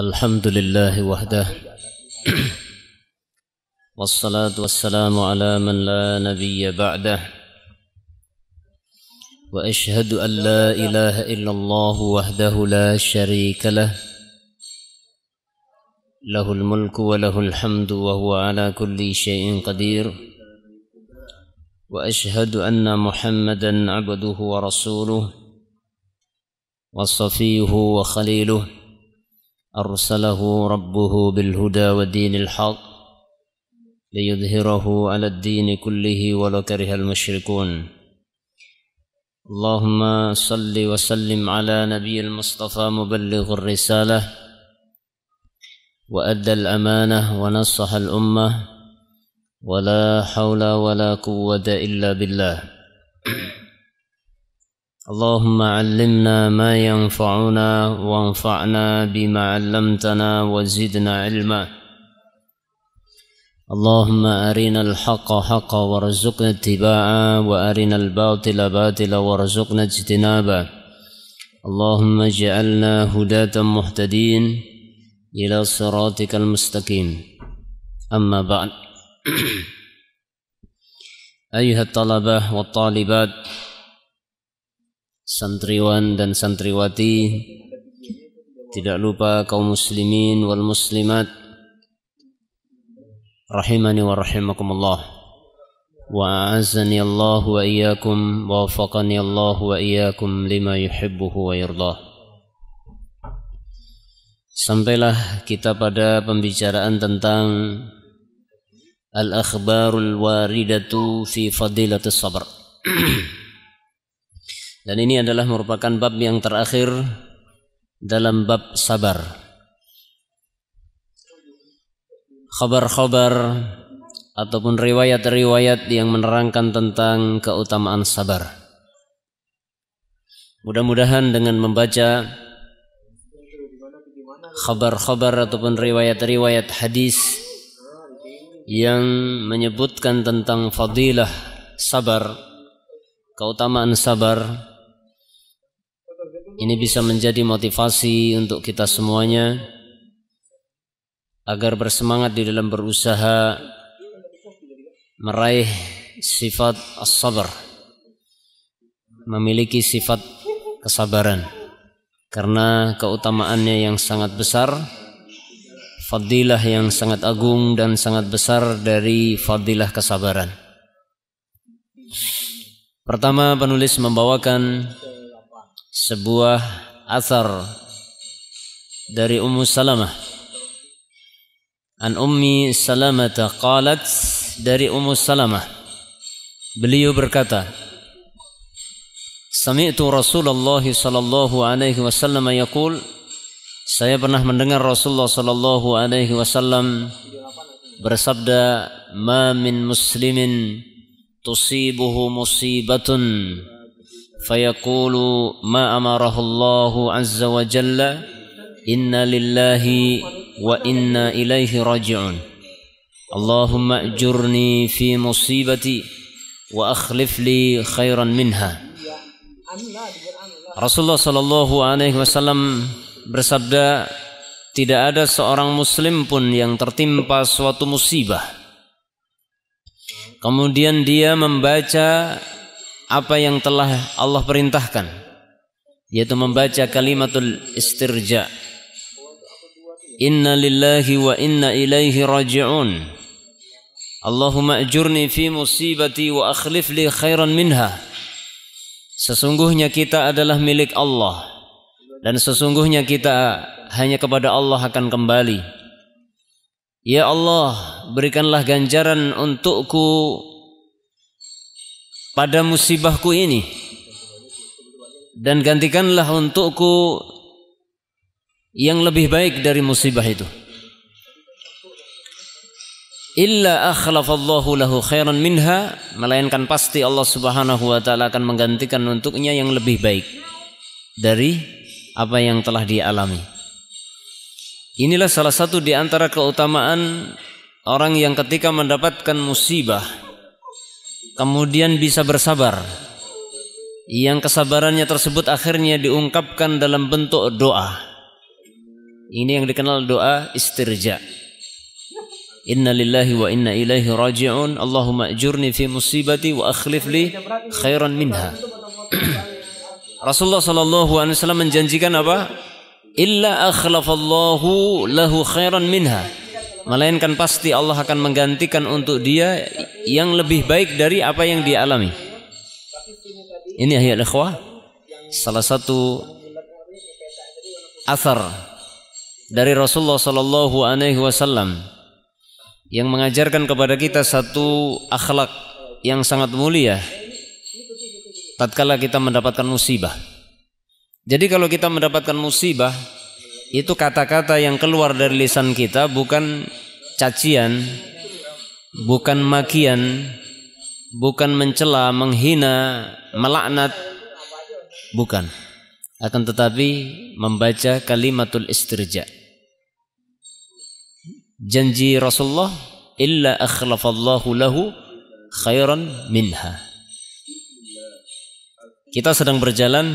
الحمد لله وحده والصلاة والسلام على من لا نبي بعده وأشهد أن لا إله إلا الله وحده لا شريك له له الملك وله الحمد وهو على كل شيء قدير وأشهد أن محمدا عبده ورسوله وصفيه وخليله أرسله ربه بالهدى ودين الحق ليظهره على الدين كله ولو كره المشركون اللهم صل وسلم على نبي المصطفى مبلغ الرسالة وأدى الأمانة ونصح الأمة ولا حول ولا قوة إلا بالله اللهم علمنا ما ينفعنا وانفعنا بما علمتنا وزدنا علما اللهم أرنا الحق حقا وارزقنا اتباعه وأرنا الباطل باطلا وارزقنا اجتنابه اللهم اجعلنا هداة مهتدين إلى صراطك المستقيم أما بعد أيها الطلبة والطالبات santriwan dan santriwati tidak lupa kaum muslimin wal muslimat rahimani wa rahimakumullah wa azani Allah wa iyyakum wa wafaqani Allah wa iyyakum lima yuhibbuhu wa yardah Sampailah kita pada pembicaraan tentang al-akhbarul waridatu fi fadilatus sabr Dan ini adalah merupakan bab yang terakhir dalam bab sabar. Khabar-khabar ataupun riwayat-riwayat yang menerangkan tentang keutamaan sabar. Mudah-mudahan dengan membaca khabar-khabar ataupun riwayat-riwayat hadis yang menyebutkan tentang fadilah sabar, keutamaan sabar, ini bisa menjadi motivasi untuk kita semuanya agar bersemangat di dalam berusaha meraih sifat as-sabar. Memiliki sifat kesabaran. Karena keutamaannya yang sangat besar, fadilah yang sangat agung dan sangat besar dari fadilah kesabaran. Pertama penulis membawakan sebuah athar dari Ummu Salamah An Ummi Salamah qalat dari Ummu Salamah beliau berkata Sami'tu Rasulullah sallallahu alaihi wasallam yaqul saya pernah mendengar Rasulullah sallallahu alaihi wasallam bersabda ma min muslimin tusibuhu musibatun فيقول ما أمره الله عز وجل انا لله وإنا إليه راجعون اللهم اجرني في مصيبتي وأخلف لي خيرا منها Rasulullah Shallallahu Alaihi Wasallam bersabda, tidak ada seorang Muslim pun yang tertimpa suatu musibah. Kemudian dia membaca apa yang telah Allah perintahkan yaitu membaca kalimatul istirja Inna lillahi wa inna ilaihi raji'un Allahumma ajurni fi musibati wa akhlif li khairan minha Sesungguhnya kita adalah milik Allah dan sesungguhnya kita hanya kepada Allah akan kembali Ya Allah berikanlah ganjaran untukku pada musibahku ini dan gantikanlah untukku yang lebih baik dari musibah itu illa akhlafallahu lahu khairan minha melainkan pasti Allah Subhanahu wa taala akan menggantikan untuknya yang lebih baik dari apa yang telah dia alami inilah salah satu di antara keutamaan orang yang ketika mendapatkan musibah kemudian bisa bersabar yang kesabarannya tersebut akhirnya diungkapkan dalam bentuk doa ini yang dikenal doa istirja Inna lillahi wa inna ilaihi raji'un Allahumma ajurni fi musibati wa akhlif li khairan minha Rasulullah sallallahu alaihi wasallam menjanjikan apa? Illa akhlafallahu lahu khairan minha melainkan pasti Allah akan menggantikan untuk dia yang lebih baik dari apa yang dia alami. Ini ayat ikhwah, salah satu asar dari Rasulullah Sallallahu Alaihi Wasallam yang mengajarkan kepada kita satu akhlak yang sangat mulia tatkala kita mendapatkan musibah. Jadi kalau kita mendapatkan musibah, itu kata-kata yang keluar dari lisan kita bukan cacian, bukan makian, bukan mencela, menghina, melaknat, bukan. Akan tetapi membaca kalimatul istirja. Janji Rasulullah illa akhlafallahu lahu khairan minha. Kita sedang berjalan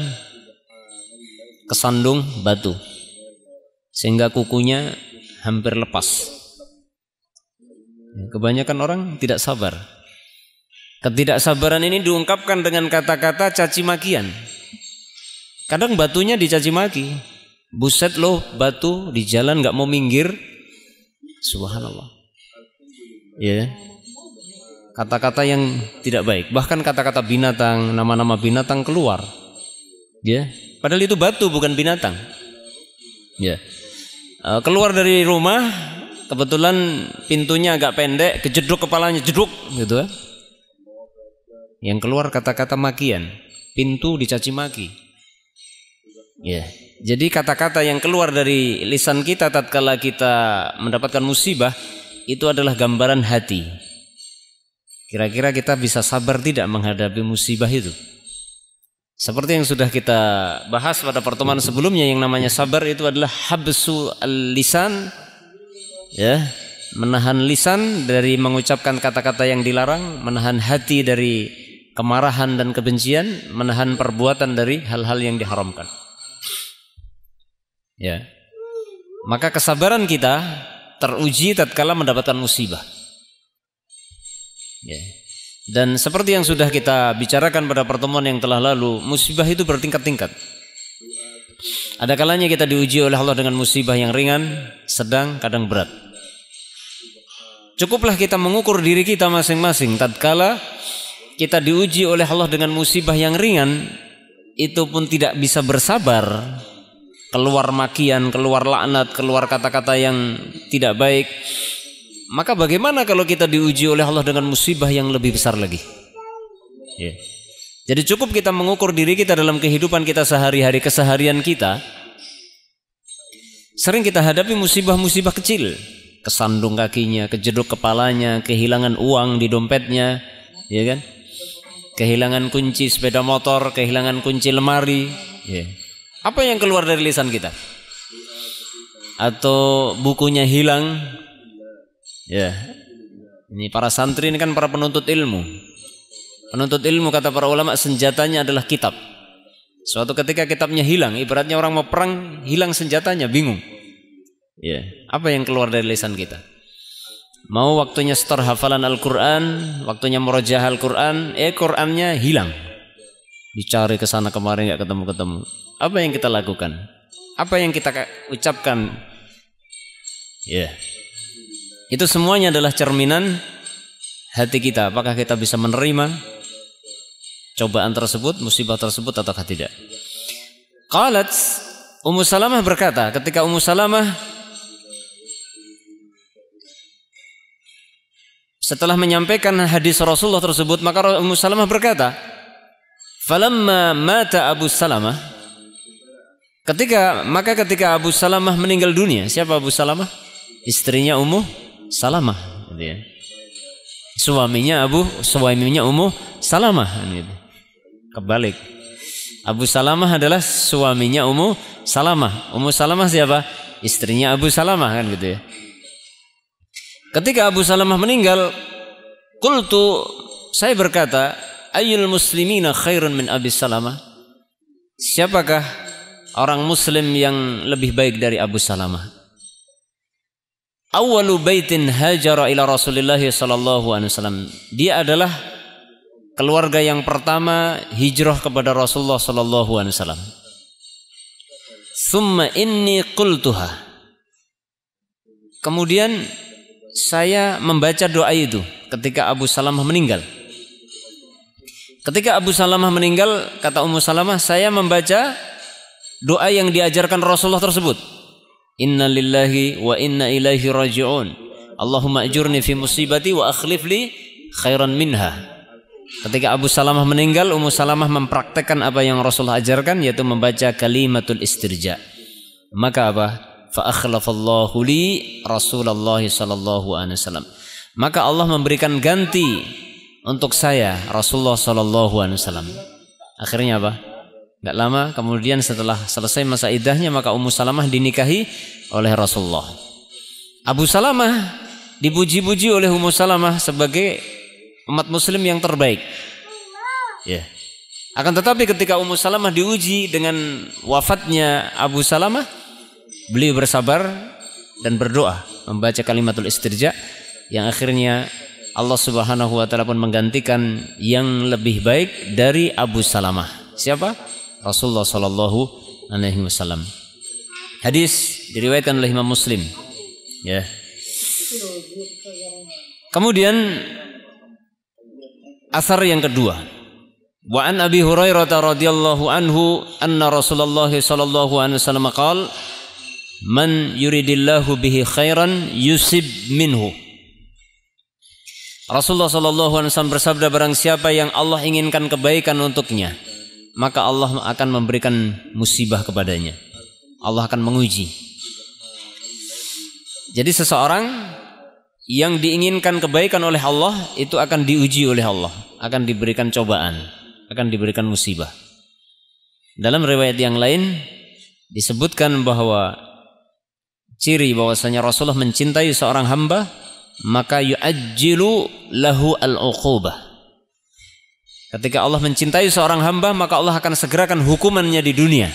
kesandung batu sehingga kukunya hampir lepas. Ya, kebanyakan orang tidak sabar. Ketidaksabaran ini diungkapkan dengan kata-kata caci makian. Kadang batunya dicaci maki. Buset loh batu di jalan nggak mau minggir. Subhanallah. Ya. Kata-kata yang tidak baik, bahkan kata-kata binatang, nama-nama binatang keluar. Ya. Padahal itu batu bukan binatang. Ya. Yeah. Eh, keluar dari rumah kebetulan pintunya agak pendek kejeduk kepalanya jeduk gitu ya yang keluar kata-kata makian pintu dicaci maki ya yeah. jadi kata-kata yang keluar dari lisan kita tatkala kita mendapatkan musibah itu adalah gambaran hati kira-kira kita bisa sabar tidak menghadapi musibah itu seperti yang sudah kita bahas pada pertemuan sebelumnya yang namanya sabar itu adalah habsu al-lisan ya, menahan lisan dari mengucapkan kata-kata yang dilarang, menahan hati dari kemarahan dan kebencian, menahan perbuatan dari hal-hal yang diharamkan. Ya. Maka kesabaran kita teruji tatkala mendapatkan musibah. Ya. Dan seperti yang sudah kita bicarakan pada pertemuan yang telah lalu, musibah itu bertingkat-tingkat. Ada kalanya kita diuji oleh Allah dengan musibah yang ringan, sedang, kadang berat. Cukuplah kita mengukur diri kita masing-masing tatkala kita diuji oleh Allah dengan musibah yang ringan itu pun tidak bisa bersabar keluar makian, keluar laknat, keluar kata-kata yang tidak baik maka bagaimana kalau kita diuji oleh Allah dengan musibah yang lebih besar lagi? Ya. Jadi cukup kita mengukur diri kita dalam kehidupan kita sehari-hari, keseharian kita. Sering kita hadapi musibah-musibah kecil. Kesandung kakinya, kejeduk kepalanya, kehilangan uang di dompetnya, ya kan? Kehilangan kunci sepeda motor, kehilangan kunci lemari, ya. Apa yang keluar dari lisan kita? Atau bukunya hilang, Ya. Ini para santri ini kan para penuntut ilmu. Penuntut ilmu kata para ulama senjatanya adalah kitab. Suatu ketika kitabnya hilang, ibaratnya orang mau perang hilang senjatanya, bingung. Ya, apa yang keluar dari lisan kita? Mau waktunya setor hafalan Al-Quran, waktunya merojah Al-Quran, eh Qurannya hilang. Dicari ke sana kemarin nggak ketemu-ketemu. Apa yang kita lakukan? Apa yang kita ucapkan? Ya. Itu semuanya adalah cerminan hati kita. Apakah kita bisa menerima cobaan tersebut, musibah tersebut atau tidak? Qalat Ummu Salamah berkata, ketika Ummu Salamah setelah menyampaikan hadis Rasulullah tersebut maka Ummu Salamah berkata falamma mata Abu Salamah ketika maka ketika Abu Salamah meninggal dunia siapa Abu Salamah istrinya Ummu Salamah gitu ya. Suaminya Abu suaminya Ummu Salamah gitu. Kebalik. Abu Salamah adalah suaminya Ummu Salamah. Ummu Salamah siapa? Istrinya Abu Salamah kan gitu ya. Ketika Abu Salamah meninggal, qultu saya berkata, ayyul muslimina khairun min Abi Salamah? Siapakah orang muslim yang lebih baik dari Abu Salamah? awalu baitin hajara ila Rasulillah sallallahu alaihi wasallam. Dia adalah keluarga yang pertama hijrah kepada Rasulullah sallallahu alaihi wasallam. Summa inni qultuha. Kemudian saya membaca doa itu ketika Abu Salamah meninggal. Ketika Abu Salamah meninggal, kata Ummu Salamah, saya membaca doa yang diajarkan Rasulullah tersebut. Inna lillahi wa inna ilaihi raji'un. Allahumma ajurni fi musibati wa akhlif li khairan minha. Ketika Abu Salamah meninggal, Ummu Salamah mempraktekkan apa yang Rasulullah ajarkan yaitu membaca kalimatul istirja. Maka apa? Fa akhlafallahu li Rasulullah sallallahu alaihi wasallam. Maka Allah memberikan ganti untuk saya Rasulullah sallallahu alaihi wasallam. Akhirnya apa? Tidak lama kemudian setelah selesai masa idahnya maka Ummu Salamah dinikahi oleh Rasulullah. Abu Salamah dipuji-puji oleh Ummu Salamah sebagai umat muslim yang terbaik. Ya. Akan tetapi ketika Ummu Salamah diuji dengan wafatnya Abu Salamah, beliau bersabar dan berdoa membaca kalimatul istirja yang akhirnya Allah Subhanahu wa taala pun menggantikan yang lebih baik dari Abu Salamah. Siapa? Rasulullah Shallallahu Alaihi Wasallam. Hadis diriwayatkan oleh Imam Muslim. Ya. Kemudian asar yang kedua. Wa an Abi Hurairah radhiyallahu anhu anna Rasulullah sallallahu alaihi wasallam qaal Man yuridillahu bihi khairan yusib minhu. Rasulullah sallallahu alaihi wasallam bersabda barang siapa yang Allah inginkan kebaikan untuknya, maka Allah akan memberikan musibah kepadanya. Allah akan menguji. Jadi seseorang yang diinginkan kebaikan oleh Allah itu akan diuji oleh Allah, akan diberikan cobaan, akan diberikan musibah. Dalam riwayat yang lain disebutkan bahwa ciri bahwasanya Rasulullah mencintai seorang hamba maka yu'ajjilu lahu al-uqubah Ketika Allah mencintai seorang hamba, maka Allah akan segerakan hukumannya di dunia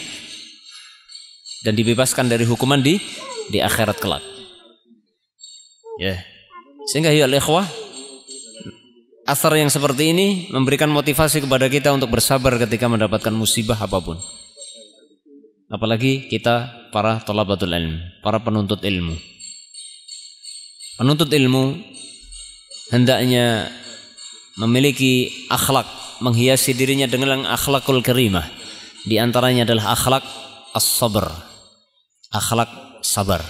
dan dibebaskan dari hukuman di di akhirat kelak. Ya. Yeah. Sehingga ya ikhwah, asar yang seperti ini memberikan motivasi kepada kita untuk bersabar ketika mendapatkan musibah apapun. Apalagi kita para tolabatul ilm, para penuntut ilmu. Penuntut ilmu hendaknya memiliki akhlak menghiasi dirinya dengan akhlakul karimah. Di antaranya adalah akhlak as-sabr. Akhlak sabar.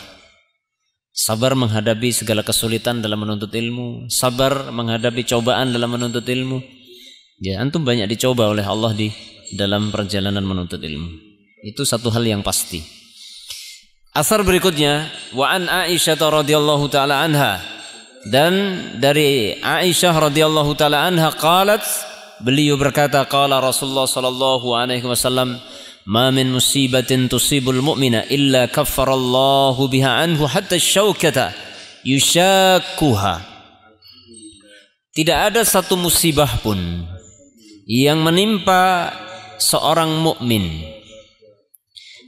Sabar menghadapi segala kesulitan dalam menuntut ilmu, sabar menghadapi cobaan dalam menuntut ilmu. Ya, antum banyak dicoba oleh Allah di dalam perjalanan menuntut ilmu. Itu satu hal yang pasti. Asar berikutnya wa an Aisyah radhiyallahu taala anha dan dari Aisyah radhiyallahu taala anha qalat beliau berkata qala Rasulullah sallallahu alaihi wasallam ma min musibatin tusibul mu'mina illa kaffarallahu biha anhu hatta syaukata yushakuha tidak ada satu musibah pun yang menimpa seorang mukmin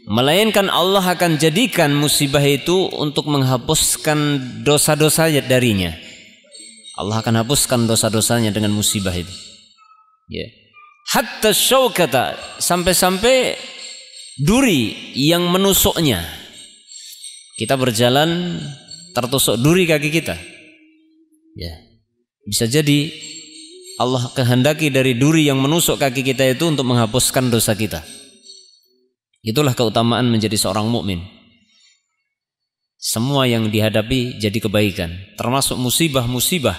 melainkan Allah akan jadikan musibah itu untuk menghapuskan dosa-dosanya darinya. Allah akan hapuskan dosa-dosanya dengan musibah itu. Ya. Hatta syaukata sampai-sampai duri yang menusuknya. Kita berjalan tertusuk duri kaki kita. Ya. Bisa jadi Allah kehendaki dari duri yang menusuk kaki kita itu untuk menghapuskan dosa kita. Itulah keutamaan menjadi seorang mukmin. Semua yang dihadapi jadi kebaikan, termasuk musibah-musibah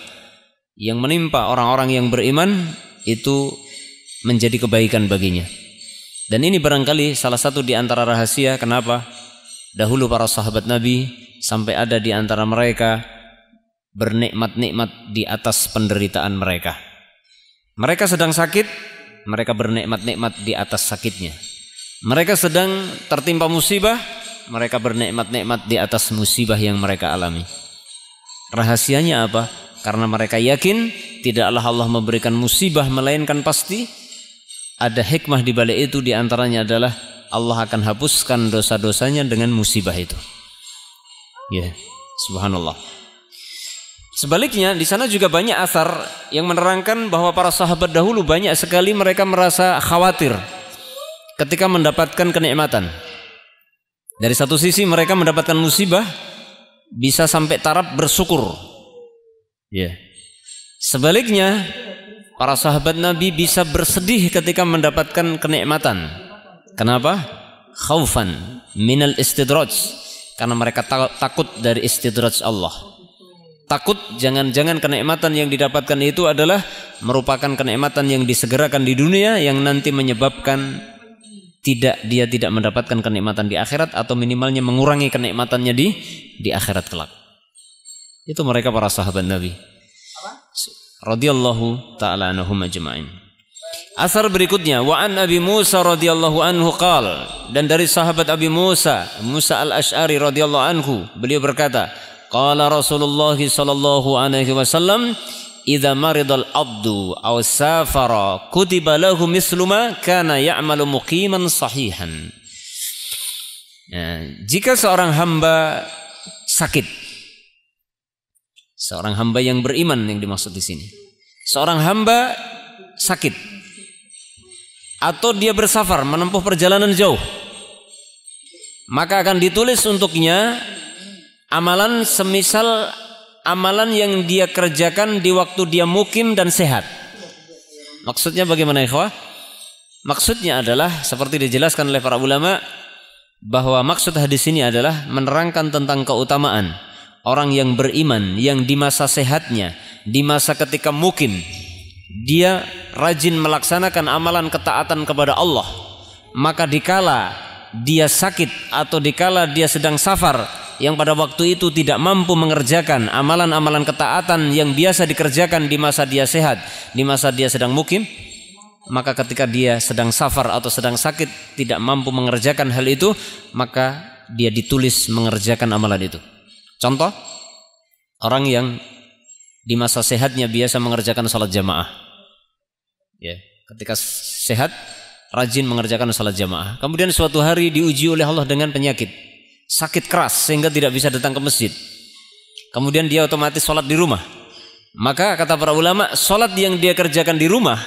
yang menimpa orang-orang yang beriman itu menjadi kebaikan baginya. Dan ini barangkali salah satu di antara rahasia kenapa dahulu para sahabat Nabi sampai ada di antara mereka bernikmat-nikmat di atas penderitaan mereka. Mereka sedang sakit, mereka bernikmat-nikmat di atas sakitnya. Mereka sedang tertimpa musibah, mereka bernikmat-nikmat di atas musibah yang mereka alami. Rahasianya apa? Karena mereka yakin tidaklah Allah memberikan musibah melainkan pasti ada hikmah di balik itu di antaranya adalah Allah akan hapuskan dosa-dosanya dengan musibah itu. Ya, yeah. subhanallah. Sebaliknya di sana juga banyak asar yang menerangkan bahwa para sahabat dahulu banyak sekali mereka merasa khawatir ketika mendapatkan kenikmatan. Dari satu sisi mereka mendapatkan musibah bisa sampai taraf bersyukur Ya. Sebaliknya, para sahabat Nabi bisa bersedih ketika mendapatkan kenikmatan. Kenapa? Khaufan minal istidraj. Karena mereka takut dari istidraj Allah. Takut jangan-jangan kenikmatan yang didapatkan itu adalah merupakan kenikmatan yang disegerakan di dunia yang nanti menyebabkan tidak dia tidak mendapatkan kenikmatan di akhirat atau minimalnya mengurangi kenikmatannya di di akhirat kelak. Itu mereka para sahabat Nabi. Radhiyallahu taala anhum ajma'in. Asar berikutnya wa an Abi Musa radhiyallahu anhu qal dan dari sahabat Abi Musa Musa al ashari radhiyallahu anhu beliau berkata qala Rasulullah sallallahu alaihi wasallam idza maridal abdu aw safara kutiba lahu mislu ma kana ya'malu muqiman sahihan. Nah, jika seorang hamba sakit Seorang hamba yang beriman yang dimaksud di sini. Seorang hamba sakit atau dia bersafar menempuh perjalanan jauh. Maka akan ditulis untuknya amalan semisal amalan yang dia kerjakan di waktu dia mukim dan sehat. Maksudnya bagaimana ikhwah? Maksudnya adalah seperti dijelaskan oleh para ulama bahwa maksud hadis ini adalah menerangkan tentang keutamaan orang yang beriman yang di masa sehatnya, di masa ketika mungkin dia rajin melaksanakan amalan ketaatan kepada Allah, maka dikala dia sakit atau dikala dia sedang safar yang pada waktu itu tidak mampu mengerjakan amalan-amalan ketaatan yang biasa dikerjakan di masa dia sehat, di masa dia sedang mukim, maka ketika dia sedang safar atau sedang sakit tidak mampu mengerjakan hal itu, maka dia ditulis mengerjakan amalan itu. Contoh, orang yang di masa sehatnya biasa mengerjakan sholat jamaah. Ya, ketika sehat rajin mengerjakan sholat jamaah. Kemudian suatu hari diuji oleh Allah dengan penyakit, sakit keras sehingga tidak bisa datang ke masjid. Kemudian dia otomatis sholat di rumah. Maka kata para ulama, sholat yang dia kerjakan di rumah,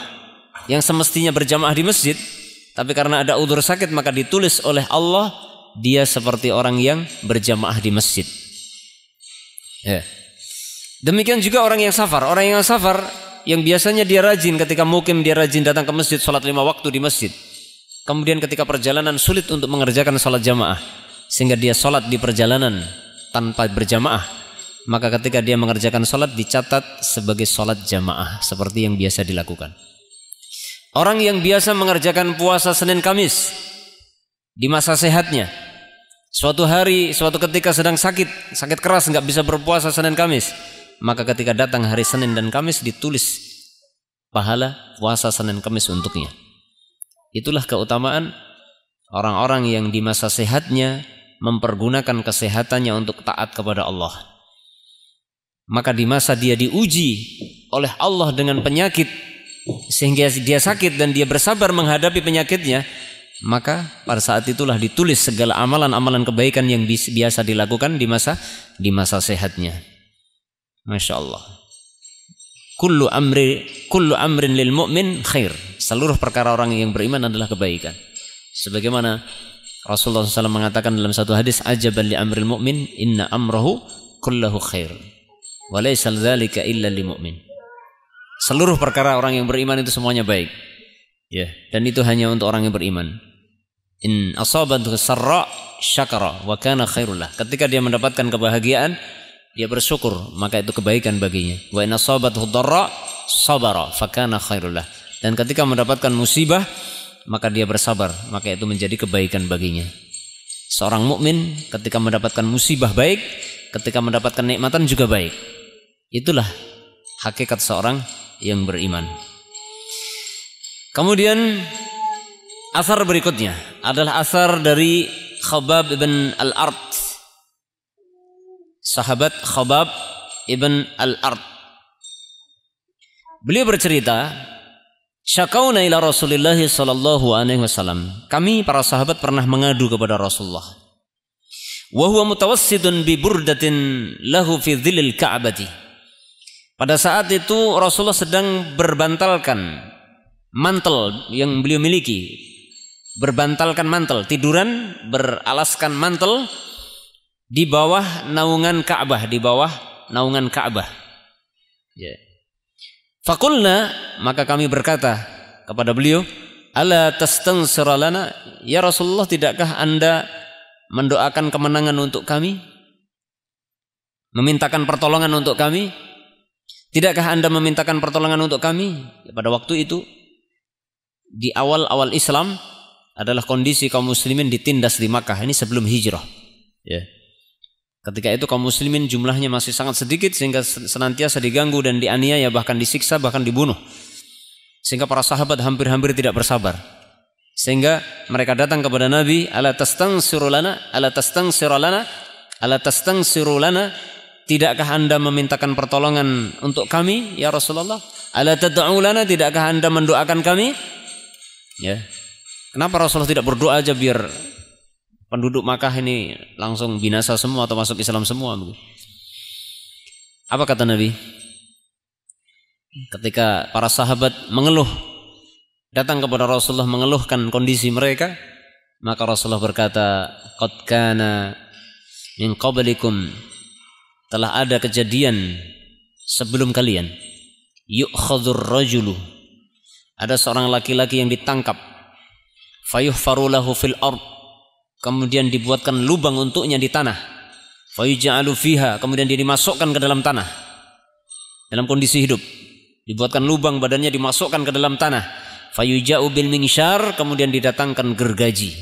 yang semestinya berjamaah di masjid, tapi karena ada udur sakit maka ditulis oleh Allah, dia seperti orang yang berjamaah di masjid. Ya. Demikian juga orang yang safar. Orang yang safar yang biasanya dia rajin ketika mukim dia rajin datang ke masjid sholat lima waktu di masjid. Kemudian ketika perjalanan sulit untuk mengerjakan sholat jamaah sehingga dia sholat di perjalanan tanpa berjamaah maka ketika dia mengerjakan sholat dicatat sebagai sholat jamaah seperti yang biasa dilakukan. Orang yang biasa mengerjakan puasa Senin Kamis di masa sehatnya Suatu hari, suatu ketika sedang sakit, sakit keras nggak bisa berpuasa Senin Kamis. Maka ketika datang hari Senin dan Kamis ditulis pahala puasa Senin Kamis untuknya. Itulah keutamaan orang-orang yang di masa sehatnya mempergunakan kesehatannya untuk taat kepada Allah. Maka di masa dia diuji oleh Allah dengan penyakit sehingga dia sakit dan dia bersabar menghadapi penyakitnya, maka pada saat itulah ditulis segala amalan-amalan kebaikan yang biasa dilakukan di masa di masa sehatnya. Masya Allah. Kullu amri kullu amrin lil mu'min khair. Seluruh perkara orang yang beriman adalah kebaikan. Sebagaimana Rasulullah SAW mengatakan dalam satu hadis, "Ajaban li amril mu'min, inna amrahu kullahu khair." Walaysa dzalika illa lil mu'min. Seluruh perkara orang yang beriman itu semuanya baik. Ya, dan itu hanya untuk orang yang beriman. In asabat sarra syakara wa kana khairullah. Ketika dia mendapatkan kebahagiaan, dia bersyukur, maka itu kebaikan baginya. Wa in asabat darra sabara fa kana khairullah. Dan ketika mendapatkan musibah, maka dia bersabar, maka itu menjadi kebaikan baginya. Seorang mukmin ketika mendapatkan musibah baik, ketika mendapatkan nikmatan juga baik. Itulah hakikat seorang yang beriman. Kemudian Asar berikutnya adalah asar dari Khabab ibn Al-Ard. Sahabat Khabab ibn Al-Ard. Beliau bercerita, Syakauna ila Rasulullah sallallahu alaihi wasallam. Kami para sahabat pernah mengadu kepada Rasulullah. Wa huwa mutawassidun bi burdatin lahu fi dhilil Ka'bati. Pada saat itu Rasulullah sedang berbantalkan mantel yang beliau miliki berbantalkan mantel, tiduran beralaskan mantel di bawah naungan Ka'bah, di bawah naungan Ka'bah. Ya. Fakulna maka kami berkata kepada beliau, "Ala tastansir lana? Ya Rasulullah, tidakkah Anda mendoakan kemenangan untuk kami? Memintakan pertolongan untuk kami? Tidakkah Anda memintakan pertolongan untuk kami?" Ya, pada waktu itu di awal-awal Islam adalah kondisi kaum muslimin ditindas di Makkah ini sebelum hijrah ya ketika itu kaum muslimin jumlahnya masih sangat sedikit sehingga senantiasa diganggu dan dianiaya bahkan disiksa bahkan dibunuh sehingga para sahabat hampir-hampir tidak bersabar sehingga mereka datang kepada Nabi ala tastang sirulana ala tastang sirulana ala tastang sirulana tidakkah Anda memintakan pertolongan untuk kami ya Rasulullah ala tada'ulana tidakkah Anda mendoakan kami ya Kenapa Rasulullah tidak berdoa aja biar penduduk Makkah ini langsung binasa semua atau masuk Islam semua? Apa kata Nabi? Ketika para sahabat mengeluh datang kepada Rasulullah mengeluhkan kondisi mereka, maka Rasulullah berkata, "Qad kana min qablikum telah ada kejadian sebelum kalian." Yukhadzur rajulu ada seorang laki-laki yang ditangkap fayuhfarulahu fil ard kemudian dibuatkan lubang untuknya di tanah fayuja'alu fiha kemudian dia dimasukkan ke dalam tanah dalam kondisi hidup dibuatkan lubang badannya dimasukkan ke dalam tanah fayuja'u bil minsyar kemudian didatangkan gergaji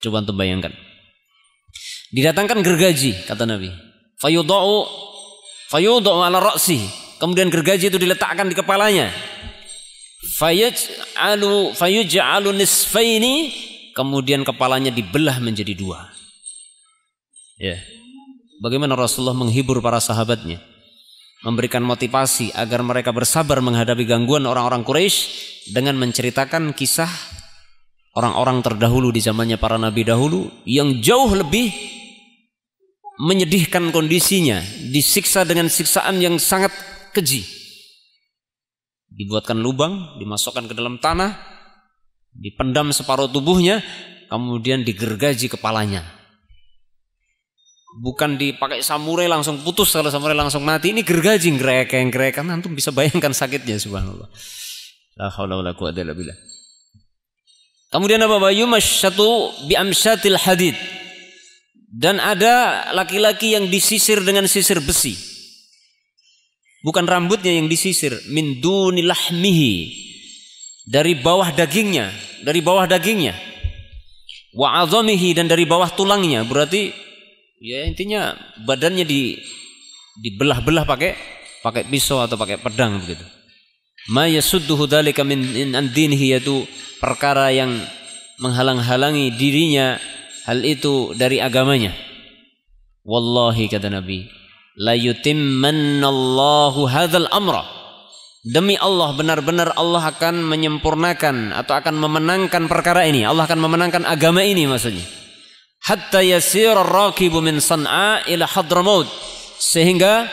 coba untuk bayangkan didatangkan gergaji kata Nabi fayudau fayudau ala ra'si kemudian gergaji itu diletakkan di kepalanya Fayaj'alu fayuj'alu nisfaini kemudian kepalanya dibelah menjadi dua. Ya. Bagaimana Rasulullah menghibur para sahabatnya? Memberikan motivasi agar mereka bersabar menghadapi gangguan orang-orang Quraisy dengan menceritakan kisah orang-orang terdahulu di zamannya para nabi dahulu yang jauh lebih menyedihkan kondisinya, disiksa dengan siksaan yang sangat keji dibuatkan lubang, dimasukkan ke dalam tanah, dipendam separuh tubuhnya, kemudian digergaji kepalanya. Bukan dipakai samurai langsung putus kalau samurai langsung mati. Ini gergaji gereken gerekan nanti bisa bayangkan sakitnya subhanallah. La haula wala quwata illa billah. Kemudian apa bayu masyatu satu biamsatil hadid. Dan ada laki-laki yang disisir dengan sisir besi bukan rambutnya yang disisir min dunilahmihi dari bawah dagingnya dari bawah dagingnya wa azamihi dan dari bawah tulangnya berarti ya intinya badannya di dibelah-belah pakai pakai pisau atau pakai pedang begitu ma yasudduhu dzalika min andinihi yaitu perkara yang menghalang-halangi dirinya hal itu dari agamanya wallahi kata nabi la yutimmannallahu hadzal amra demi Allah benar-benar Allah akan menyempurnakan atau akan memenangkan perkara ini Allah akan memenangkan agama ini maksudnya hatta yasir raqibu min san'a ila hadramaut sehingga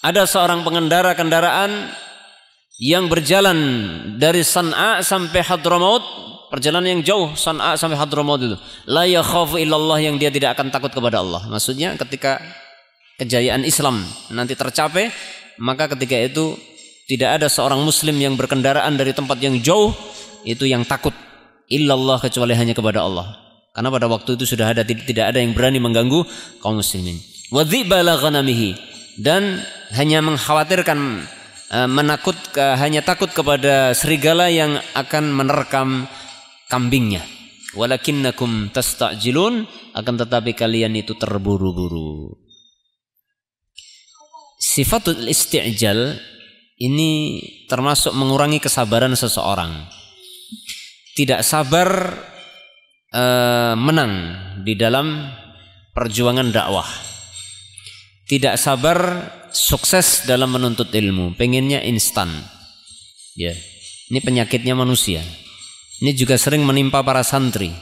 ada seorang pengendara kendaraan yang berjalan dari San'a sampai Hadramaut perjalanan yang jauh San'a sampai Hadramaut itu la yakhafu illallah yang dia tidak akan takut kepada Allah maksudnya ketika kejayaan Islam nanti tercapai, maka ketika itu tidak ada seorang muslim yang berkendaraan dari tempat yang jauh itu yang takut illallah kecuali hanya kepada Allah. Karena pada waktu itu sudah ada tidak ada yang berani mengganggu kaum muslimin. Wadzibala dan hanya mengkhawatirkan e, menakut hanya takut kepada serigala yang akan menerkam kambingnya. Walakinnakum tasta'jilun akan tetapi kalian itu terburu-buru sifatul isti'jal ini termasuk mengurangi kesabaran seseorang. Tidak sabar e, menang di dalam perjuangan dakwah. Tidak sabar sukses dalam menuntut ilmu, pengennya instan. Ya. Ini penyakitnya manusia. Ini juga sering menimpa para santri.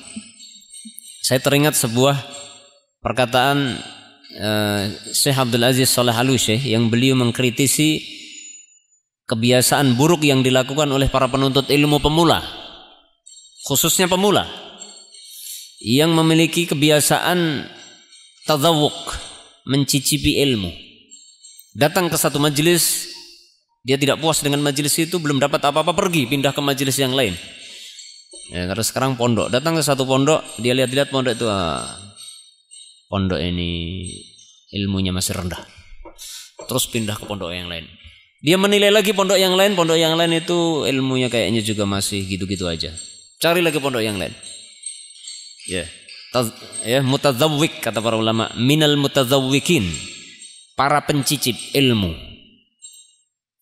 Saya teringat sebuah perkataan Eh, Syekh Abdul Aziz Saleh Alusyeh yang beliau mengkritisi kebiasaan buruk yang dilakukan oleh para penuntut ilmu pemula khususnya pemula yang memiliki kebiasaan tadawuk mencicipi ilmu datang ke satu majelis dia tidak puas dengan majelis itu belum dapat apa-apa pergi pindah ke majelis yang lain ya, terus sekarang pondok datang ke satu pondok dia lihat-lihat pondok itu ah, pondok ini ilmunya masih rendah. Terus pindah ke pondok yang lain. Dia menilai lagi pondok yang lain, pondok yang lain itu ilmunya kayaknya juga masih gitu-gitu aja. Cari lagi pondok yang lain. Ya. Yeah. yeah. kata para ulama, minal mutazawwikin, Para pencicip ilmu.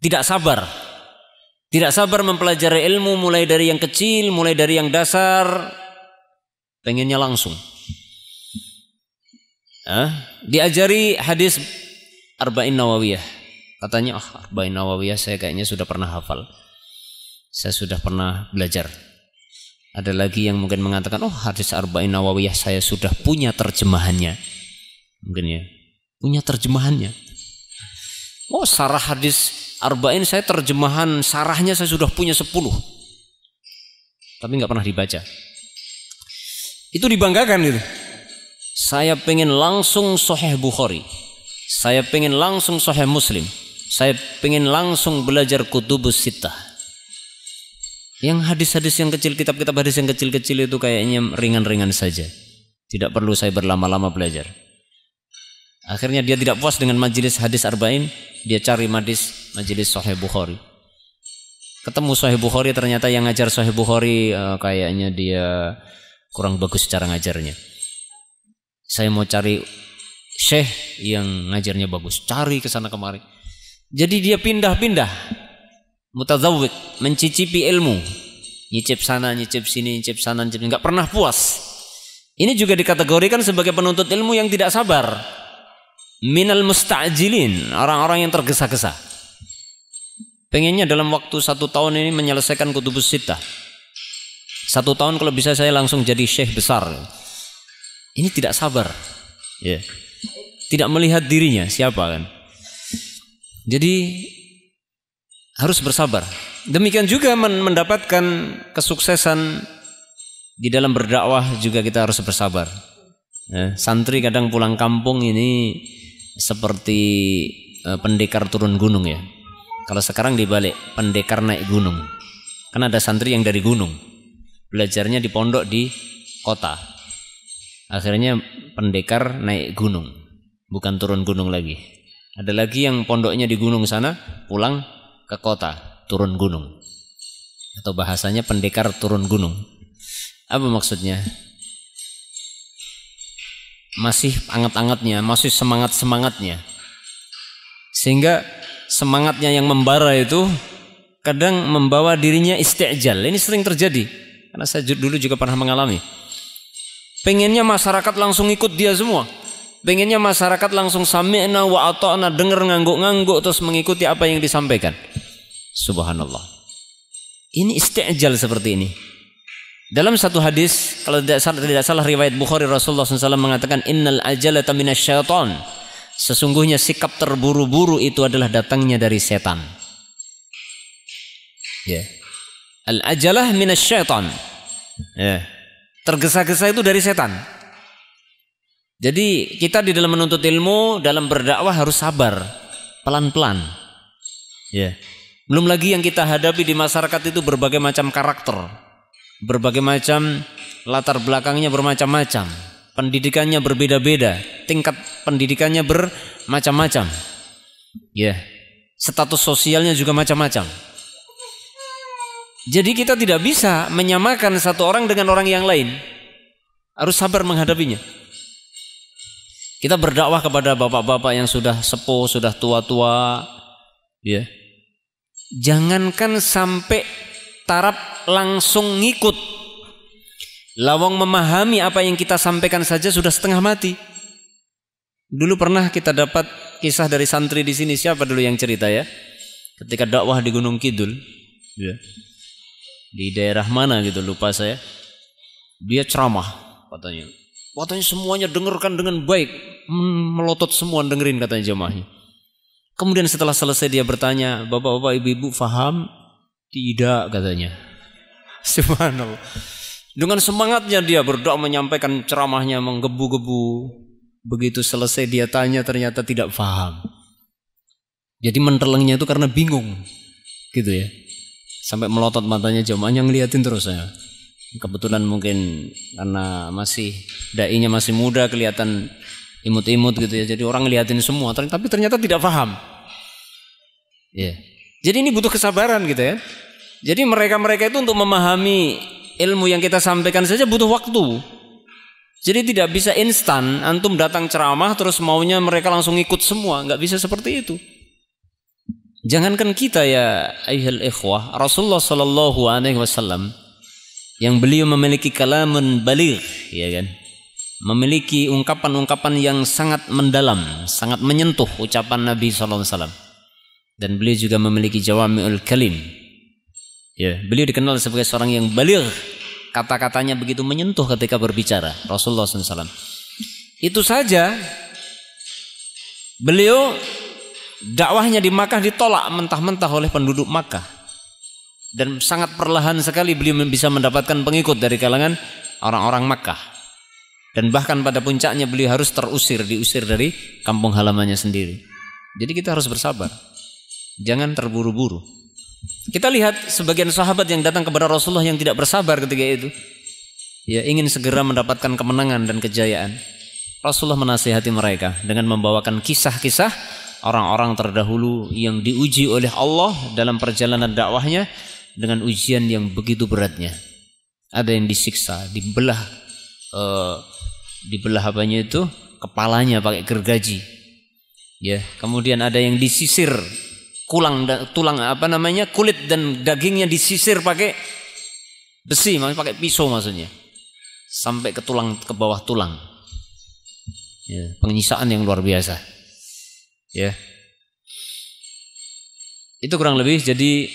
Tidak sabar. Tidak sabar mempelajari ilmu mulai dari yang kecil, mulai dari yang dasar. Pengennya langsung. Eh? Diajari hadis Arba'in Nawawiyah. Katanya, oh, Arba'in Nawawiyah saya kayaknya sudah pernah hafal. Saya sudah pernah belajar. Ada lagi yang mungkin mengatakan, oh hadis Arba'in Nawawiyah saya sudah punya terjemahannya. Mungkin ya, punya terjemahannya. Oh sarah hadis Arba'in saya terjemahan sarahnya saya sudah punya sepuluh. Tapi nggak pernah dibaca. Itu dibanggakan gitu. Saya pengen langsung Soheh Bukhari. Saya pengen langsung Soheh Muslim. Saya pengen langsung belajar Kutubus sitah. Yang hadis-hadis yang kecil, kitab-kitab hadis yang kecil-kecil itu kayaknya ringan-ringan saja. Tidak perlu saya berlama-lama belajar. Akhirnya dia tidak puas dengan majelis hadis arba'in, dia cari majelis majelis Soheh Bukhari. Ketemu Soheh Bukhari ternyata yang ngajar Soheh Bukhari eh, kayaknya dia kurang bagus cara ngajarnya saya mau cari syekh yang ngajarnya bagus cari ke sana kemari jadi dia pindah-pindah mutazawwid, mencicipi ilmu nyicip sana nyicip sini nyicip sana nyicip enggak pernah puas ini juga dikategorikan sebagai penuntut ilmu yang tidak sabar minal musta'jilin orang-orang yang tergesa-gesa pengennya dalam waktu satu tahun ini menyelesaikan kutubus sitah satu tahun kalau bisa saya langsung jadi syekh besar ini tidak sabar ya tidak melihat dirinya siapa kan jadi harus bersabar demikian juga mendapatkan kesuksesan di dalam berdakwah juga kita harus bersabar ya, santri kadang pulang kampung ini seperti uh, pendekar turun gunung ya kalau sekarang dibalik pendekar naik gunung kan ada santri yang dari gunung belajarnya di pondok di kota Akhirnya pendekar naik gunung, bukan turun gunung lagi. Ada lagi yang pondoknya di gunung sana, pulang ke kota, turun gunung. Atau bahasanya pendekar turun gunung. Apa maksudnya? Masih anget-angetnya, masih semangat-semangatnya. Sehingga semangatnya yang membara itu kadang membawa dirinya istiqjal Ini sering terjadi. Karena saya dulu juga pernah mengalami Pengennya masyarakat langsung ikut dia semua. Pengennya masyarakat langsung sami'na wa ata'na dengar ngangguk-ngangguk terus mengikuti apa yang disampaikan. Subhanallah. Ini isti'jal seperti ini. Dalam satu hadis, kalau tidak salah, tidak salah riwayat Bukhari Rasulullah SAW mengatakan innal ajalata minasyaiton. Sesungguhnya sikap terburu-buru itu adalah datangnya dari setan. Ya. Yeah. Al ajalah minasyaiton. Ya. Yeah. Tergesa-gesa itu dari setan. Jadi kita di dalam menuntut ilmu, dalam berdakwah harus sabar, pelan-pelan. Ya. Belum lagi yang kita hadapi di masyarakat itu berbagai macam karakter, berbagai macam latar belakangnya bermacam-macam, pendidikannya berbeda-beda, tingkat pendidikannya bermacam-macam. Ya. Status sosialnya juga macam-macam. Jadi kita tidak bisa menyamakan satu orang dengan orang yang lain. Harus sabar menghadapinya. Kita berdakwah kepada bapak-bapak yang sudah sepuh, sudah tua-tua, ya. Jangankan sampai taraf langsung ngikut. Lawang memahami apa yang kita sampaikan saja sudah setengah mati. Dulu pernah kita dapat kisah dari santri di sini siapa dulu yang cerita ya? Ketika dakwah di Gunung Kidul, ya di daerah mana gitu lupa saya dia ceramah katanya katanya semuanya dengarkan dengan baik hmm, melotot semua dengerin katanya jemaahnya kemudian setelah selesai dia bertanya bapak-bapak ibu-ibu faham tidak katanya subhanallah dengan semangatnya dia berdoa menyampaikan ceramahnya menggebu-gebu begitu selesai dia tanya ternyata tidak faham jadi menterengnya itu karena bingung gitu ya sampai melotot matanya jemaahnya ngeliatin terus saya kebetulan mungkin karena masih dainya masih muda kelihatan imut-imut gitu ya jadi orang ngeliatin semua tapi ternyata tidak paham ya yeah. jadi ini butuh kesabaran gitu ya jadi mereka-mereka itu untuk memahami ilmu yang kita sampaikan saja butuh waktu jadi tidak bisa instan antum datang ceramah terus maunya mereka langsung ikut semua nggak bisa seperti itu Jangankan kita ya ayyuhal ikhwah, Rasulullah sallallahu alaihi wasallam yang beliau memiliki kalamun baligh, ya kan? Memiliki ungkapan-ungkapan yang sangat mendalam, sangat menyentuh ucapan Nabi sallallahu alaihi wasallam. Dan beliau juga memiliki jawami'ul kalim. Ya, beliau dikenal sebagai seorang yang baligh, kata-katanya begitu menyentuh ketika berbicara Rasulullah sallallahu alaihi wasallam. Itu saja beliau Dakwahnya di Makkah ditolak mentah-mentah oleh penduduk Makkah. Dan sangat perlahan sekali beliau bisa mendapatkan pengikut dari kalangan orang-orang Makkah. Dan bahkan pada puncaknya beliau harus terusir, diusir dari kampung halamannya sendiri. Jadi kita harus bersabar. Jangan terburu-buru. Kita lihat sebagian sahabat yang datang kepada Rasulullah yang tidak bersabar ketika itu. Ya ingin segera mendapatkan kemenangan dan kejayaan. Rasulullah menasihati mereka dengan membawakan kisah-kisah orang-orang terdahulu yang diuji oleh Allah dalam perjalanan dakwahnya dengan ujian yang begitu beratnya. Ada yang disiksa, dibelah eh, dibelah apanya itu kepalanya pakai gergaji. Ya, kemudian ada yang disisir kulang tulang apa namanya kulit dan dagingnya disisir pakai besi, maksudnya pakai pisau maksudnya. Sampai ke tulang ke bawah tulang. Ya, penyiksaan yang luar biasa. Ya. Itu kurang lebih jadi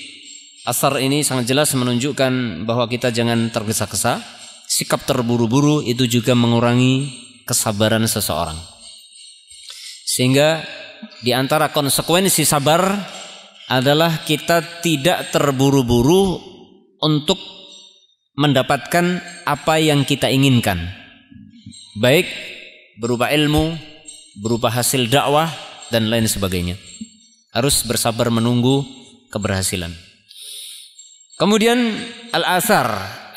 asar ini sangat jelas menunjukkan bahwa kita jangan tergesa-gesa. Sikap terburu-buru itu juga mengurangi kesabaran seseorang. Sehingga di antara konsekuensi sabar adalah kita tidak terburu-buru untuk mendapatkan apa yang kita inginkan. Baik berupa ilmu, berupa hasil dakwah dan lain sebagainya. Harus bersabar menunggu keberhasilan. Kemudian al-asar,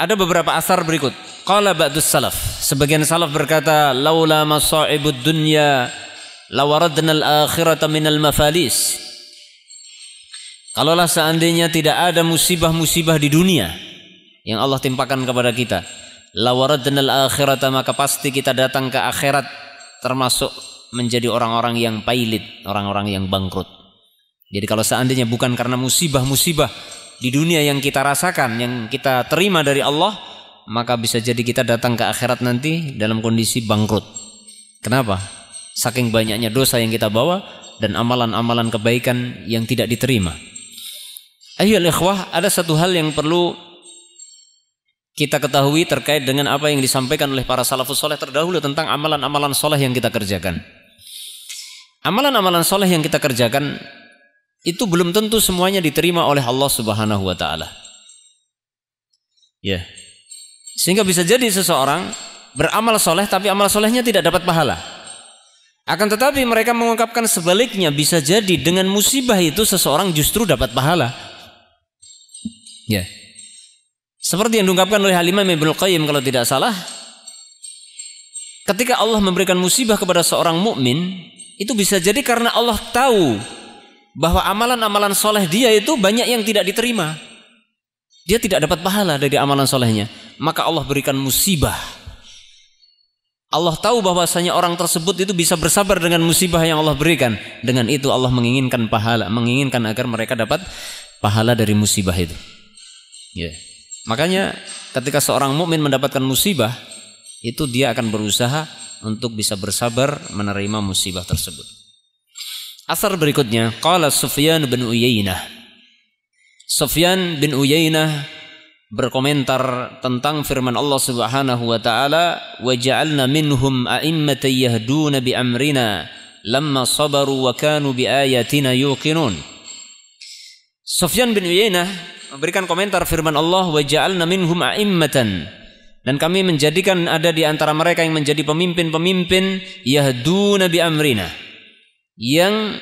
ada beberapa asar berikut. Qala ba'dus salaf, sebagian salaf berkata laula masaibud dunya lawaradna al-akhirata minal mafalis. Kalaulah seandainya tidak ada musibah-musibah di dunia yang Allah timpakan kepada kita, lawaradna al-akhirata maka pasti kita datang ke akhirat termasuk menjadi orang-orang yang pailit, orang-orang yang bangkrut. Jadi kalau seandainya bukan karena musibah-musibah di dunia yang kita rasakan, yang kita terima dari Allah, maka bisa jadi kita datang ke akhirat nanti dalam kondisi bangkrut. Kenapa? Saking banyaknya dosa yang kita bawa dan amalan-amalan kebaikan yang tidak diterima. Ayol ikhwah, ada satu hal yang perlu kita ketahui terkait dengan apa yang disampaikan oleh para salafus soleh terdahulu tentang amalan-amalan soleh yang kita kerjakan. Amalan-amalan soleh yang kita kerjakan itu belum tentu semuanya diterima oleh Allah Subhanahu wa taala. Ya. Sehingga bisa jadi seseorang beramal soleh tapi amal solehnya tidak dapat pahala. Akan tetapi mereka mengungkapkan sebaliknya bisa jadi dengan musibah itu seseorang justru dapat pahala. Ya. Seperti yang diungkapkan oleh Halimah Ibnu Qayyim kalau tidak salah, ketika Allah memberikan musibah kepada seorang mukmin, itu bisa jadi karena Allah tahu bahwa amalan-amalan soleh dia itu banyak yang tidak diterima. Dia tidak dapat pahala dari amalan solehnya. Maka Allah berikan musibah. Allah tahu bahwasanya orang tersebut itu bisa bersabar dengan musibah yang Allah berikan. Dengan itu Allah menginginkan pahala, menginginkan agar mereka dapat pahala dari musibah itu. Ya. Yeah. Makanya ketika seorang mukmin mendapatkan musibah, itu dia akan berusaha untuk bisa bersabar menerima musibah tersebut. Asar berikutnya, qala Sufyan bin Uyainah. Sufyan bin Uyainah berkomentar tentang firman Allah Subhanahu wa taala, "Wa ja'alna minhum a'immatan yahduna bi amrina lamma sabaru wa kanu bi ayatina yuqinun." Sufyan bin Uyainah memberikan komentar firman Allah, "Wa ja'alna minhum a'immatan" dan kami menjadikan ada di antara mereka yang menjadi pemimpin-pemimpin yahdu Nabi amrina yang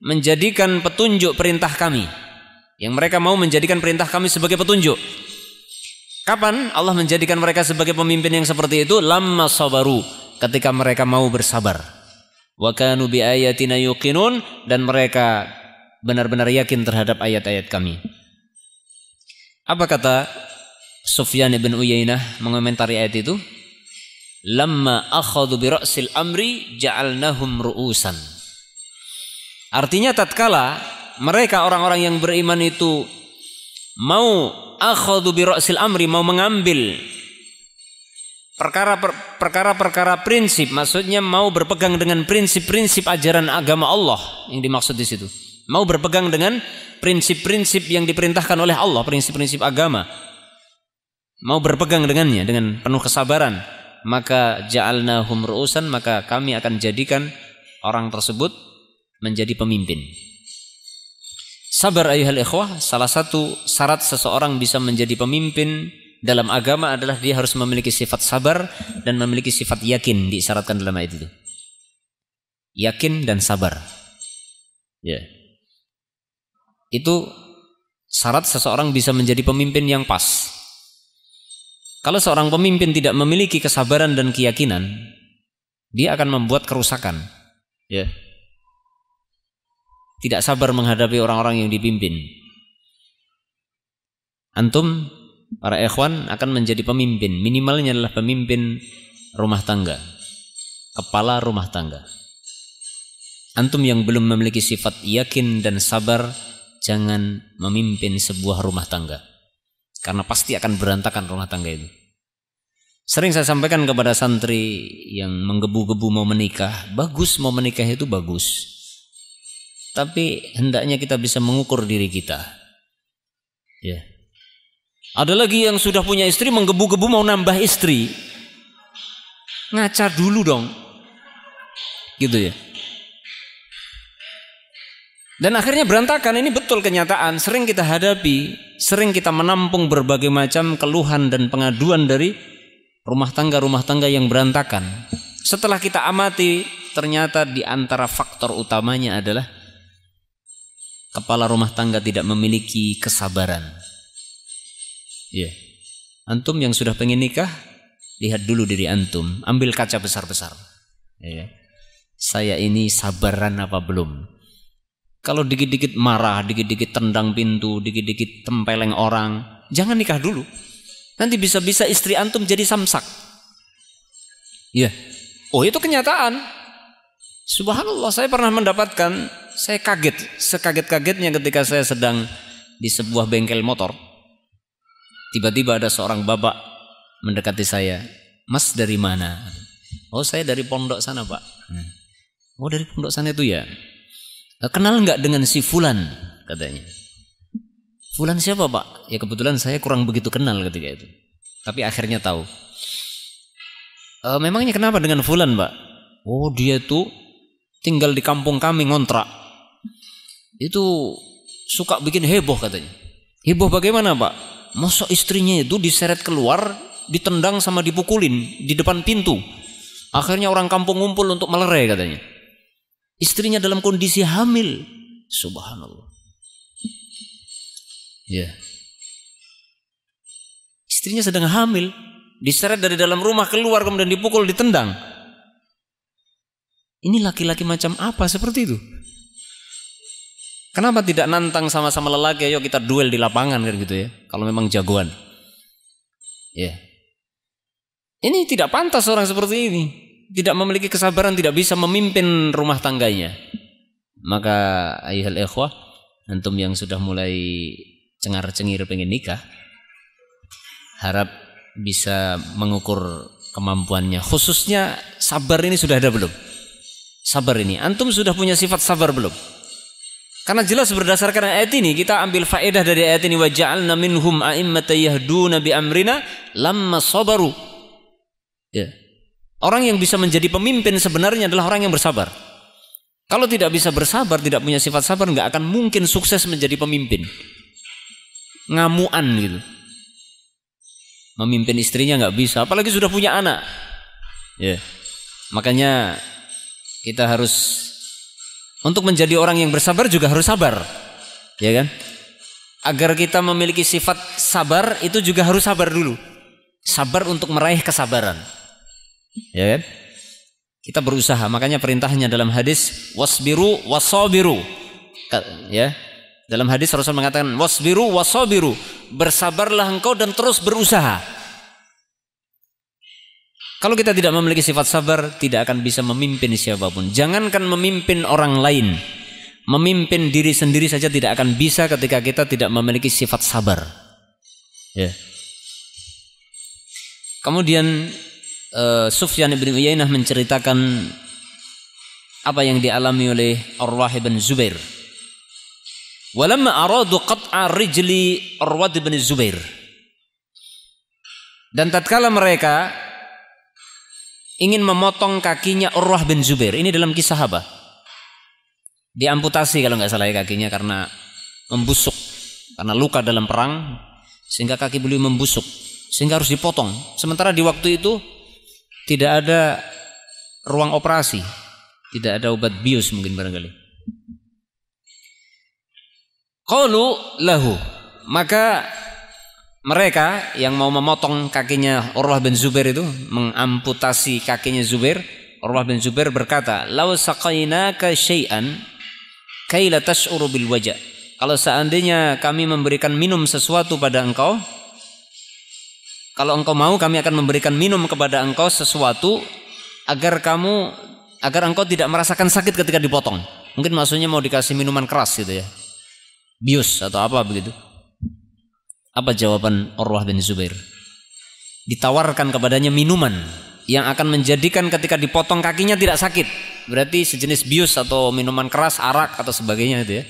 menjadikan petunjuk perintah kami yang mereka mau menjadikan perintah kami sebagai petunjuk kapan Allah menjadikan mereka sebagai pemimpin yang seperti itu lama sabaru ketika mereka mau bersabar wa kanu bi ayatina yuqinun dan mereka benar-benar yakin terhadap ayat-ayat kami apa kata Sufyan Ibn Uyainah mengomentari ayat itu lama akhadhu bi ra'sil amri ja'alnahum ru'usan artinya tatkala mereka orang-orang yang beriman itu mau akhadhu bi ra'sil amri mau mengambil perkara-perkara prinsip maksudnya mau berpegang dengan prinsip-prinsip ajaran agama Allah yang dimaksud di situ mau berpegang dengan prinsip-prinsip yang diperintahkan oleh Allah prinsip-prinsip agama mau berpegang dengannya dengan penuh kesabaran maka hum ru'usan maka kami akan jadikan orang tersebut menjadi pemimpin sabar ayuhal ikhwah salah satu syarat seseorang bisa menjadi pemimpin dalam agama adalah dia harus memiliki sifat sabar dan memiliki sifat yakin disyaratkan dalam ayat itu yakin dan sabar ya yeah. itu syarat seseorang bisa menjadi pemimpin yang pas kalau seorang pemimpin tidak memiliki kesabaran dan keyakinan, dia akan membuat kerusakan. Ya. Tidak sabar menghadapi orang-orang yang dipimpin. Antum para ikhwan akan menjadi pemimpin, minimalnya adalah pemimpin rumah tangga, kepala rumah tangga. Antum yang belum memiliki sifat yakin dan sabar, jangan memimpin sebuah rumah tangga. Karena pasti akan berantakan rumah tangga itu. Sering saya sampaikan kepada santri yang menggebu-gebu mau menikah, bagus mau menikah itu bagus. Tapi hendaknya kita bisa mengukur diri kita. Ya. Ada lagi yang sudah punya istri menggebu-gebu mau nambah istri. ngacar dulu dong. Gitu ya. Dan akhirnya berantakan ini betul kenyataan sering kita hadapi, sering kita menampung berbagai macam keluhan dan pengaduan dari rumah tangga-rumah tangga yang berantakan. Setelah kita amati, ternyata di antara faktor utamanya adalah kepala rumah tangga tidak memiliki kesabaran. Ya. Antum yang sudah pengen nikah, lihat dulu diri antum, ambil kaca besar-besar. Ya. Saya ini sabaran apa belum? Kalau dikit-dikit marah, dikit-dikit tendang pintu, dikit-dikit tempeleng orang, jangan nikah dulu. Nanti bisa-bisa istri antum jadi samsak. Iya. Oh itu kenyataan. Subhanallah saya pernah mendapatkan, saya kaget, sekaget-kagetnya ketika saya sedang di sebuah bengkel motor. Tiba-tiba ada seorang bapak mendekati saya. Mas dari mana? Oh saya dari pondok sana pak. Hmm. Oh dari pondok sana itu ya kenal nggak dengan si Fulan katanya Fulan siapa pak? Ya kebetulan saya kurang begitu kenal ketika itu tapi akhirnya tahu e, memangnya kenapa dengan Fulan pak? Oh dia tuh tinggal di kampung kami ngontrak itu suka bikin heboh katanya heboh bagaimana pak? Masa istrinya itu diseret keluar ditendang sama dipukulin di depan pintu akhirnya orang kampung ngumpul untuk melerai katanya Istrinya dalam kondisi hamil. Subhanallah. Ya. Istrinya sedang hamil, diseret dari dalam rumah keluar kemudian dipukul, ditendang. Ini laki-laki macam apa seperti itu? Kenapa tidak nantang sama-sama lelaki? Ayo kita duel di lapangan kan gitu ya. Kalau memang jagoan. Ya. Ini tidak pantas orang seperti ini tidak memiliki kesabaran, tidak bisa memimpin rumah tangganya. Maka ayuhal ikhwah, antum yang sudah mulai cengar-cengir pengen nikah, harap bisa mengukur kemampuannya. Khususnya sabar ini sudah ada belum? Sabar ini, antum sudah punya sifat sabar belum? Karena jelas berdasarkan ayat ini kita ambil faedah dari ayat ini wa minhum a'immatan yahduna bi amrina lamma sabaru. Ya. Orang yang bisa menjadi pemimpin sebenarnya adalah orang yang bersabar. Kalau tidak bisa bersabar, tidak punya sifat sabar, nggak akan mungkin sukses menjadi pemimpin. Ngamuan gitu. Memimpin istrinya nggak bisa, apalagi sudah punya anak. Ya, yeah. makanya kita harus untuk menjadi orang yang bersabar juga harus sabar, ya yeah, kan? Agar kita memiliki sifat sabar itu juga harus sabar dulu. Sabar untuk meraih kesabaran. Ya kan? Kita berusaha, makanya perintahnya dalam hadis wasbiru wasabiru. Ya. Dalam hadis Rasul mengatakan wasbiru wasabiru, bersabarlah engkau dan terus berusaha. Kalau kita tidak memiliki sifat sabar, tidak akan bisa memimpin siapapun. Jangankan memimpin orang lain, memimpin diri sendiri saja tidak akan bisa ketika kita tidak memiliki sifat sabar. Ya. Kemudian uh, Sufyan bin Uyainah menceritakan apa yang dialami oleh Urwah bin Zubair. Walamma aradu qat'a rijli Urwah bin Zubair. Dan tatkala mereka ingin memotong kakinya Urwah bin Zubair. Ini dalam kisah sahabat. Diamputasi kalau nggak salah ya kakinya karena membusuk. Karena luka dalam perang sehingga kaki beliau membusuk. Sehingga harus dipotong. Sementara di waktu itu tidak ada ruang operasi, tidak ada obat bius mungkin barangkali. Qalu lahu, maka mereka yang mau memotong kakinya Urwah bin Zubair itu mengamputasi kakinya Zubair Urwah bin Zubair berkata lau saqainaka syai'an kaila tash'uru bil wajah." kalau seandainya kami memberikan minum sesuatu pada engkau kalau engkau mau kami akan memberikan minum kepada engkau sesuatu agar kamu agar engkau tidak merasakan sakit ketika dipotong. Mungkin maksudnya mau dikasih minuman keras gitu ya. Bius atau apa begitu. Apa jawaban Urwah bin Zubair? Ditawarkan kepadanya minuman yang akan menjadikan ketika dipotong kakinya tidak sakit. Berarti sejenis bius atau minuman keras, arak atau sebagainya itu ya.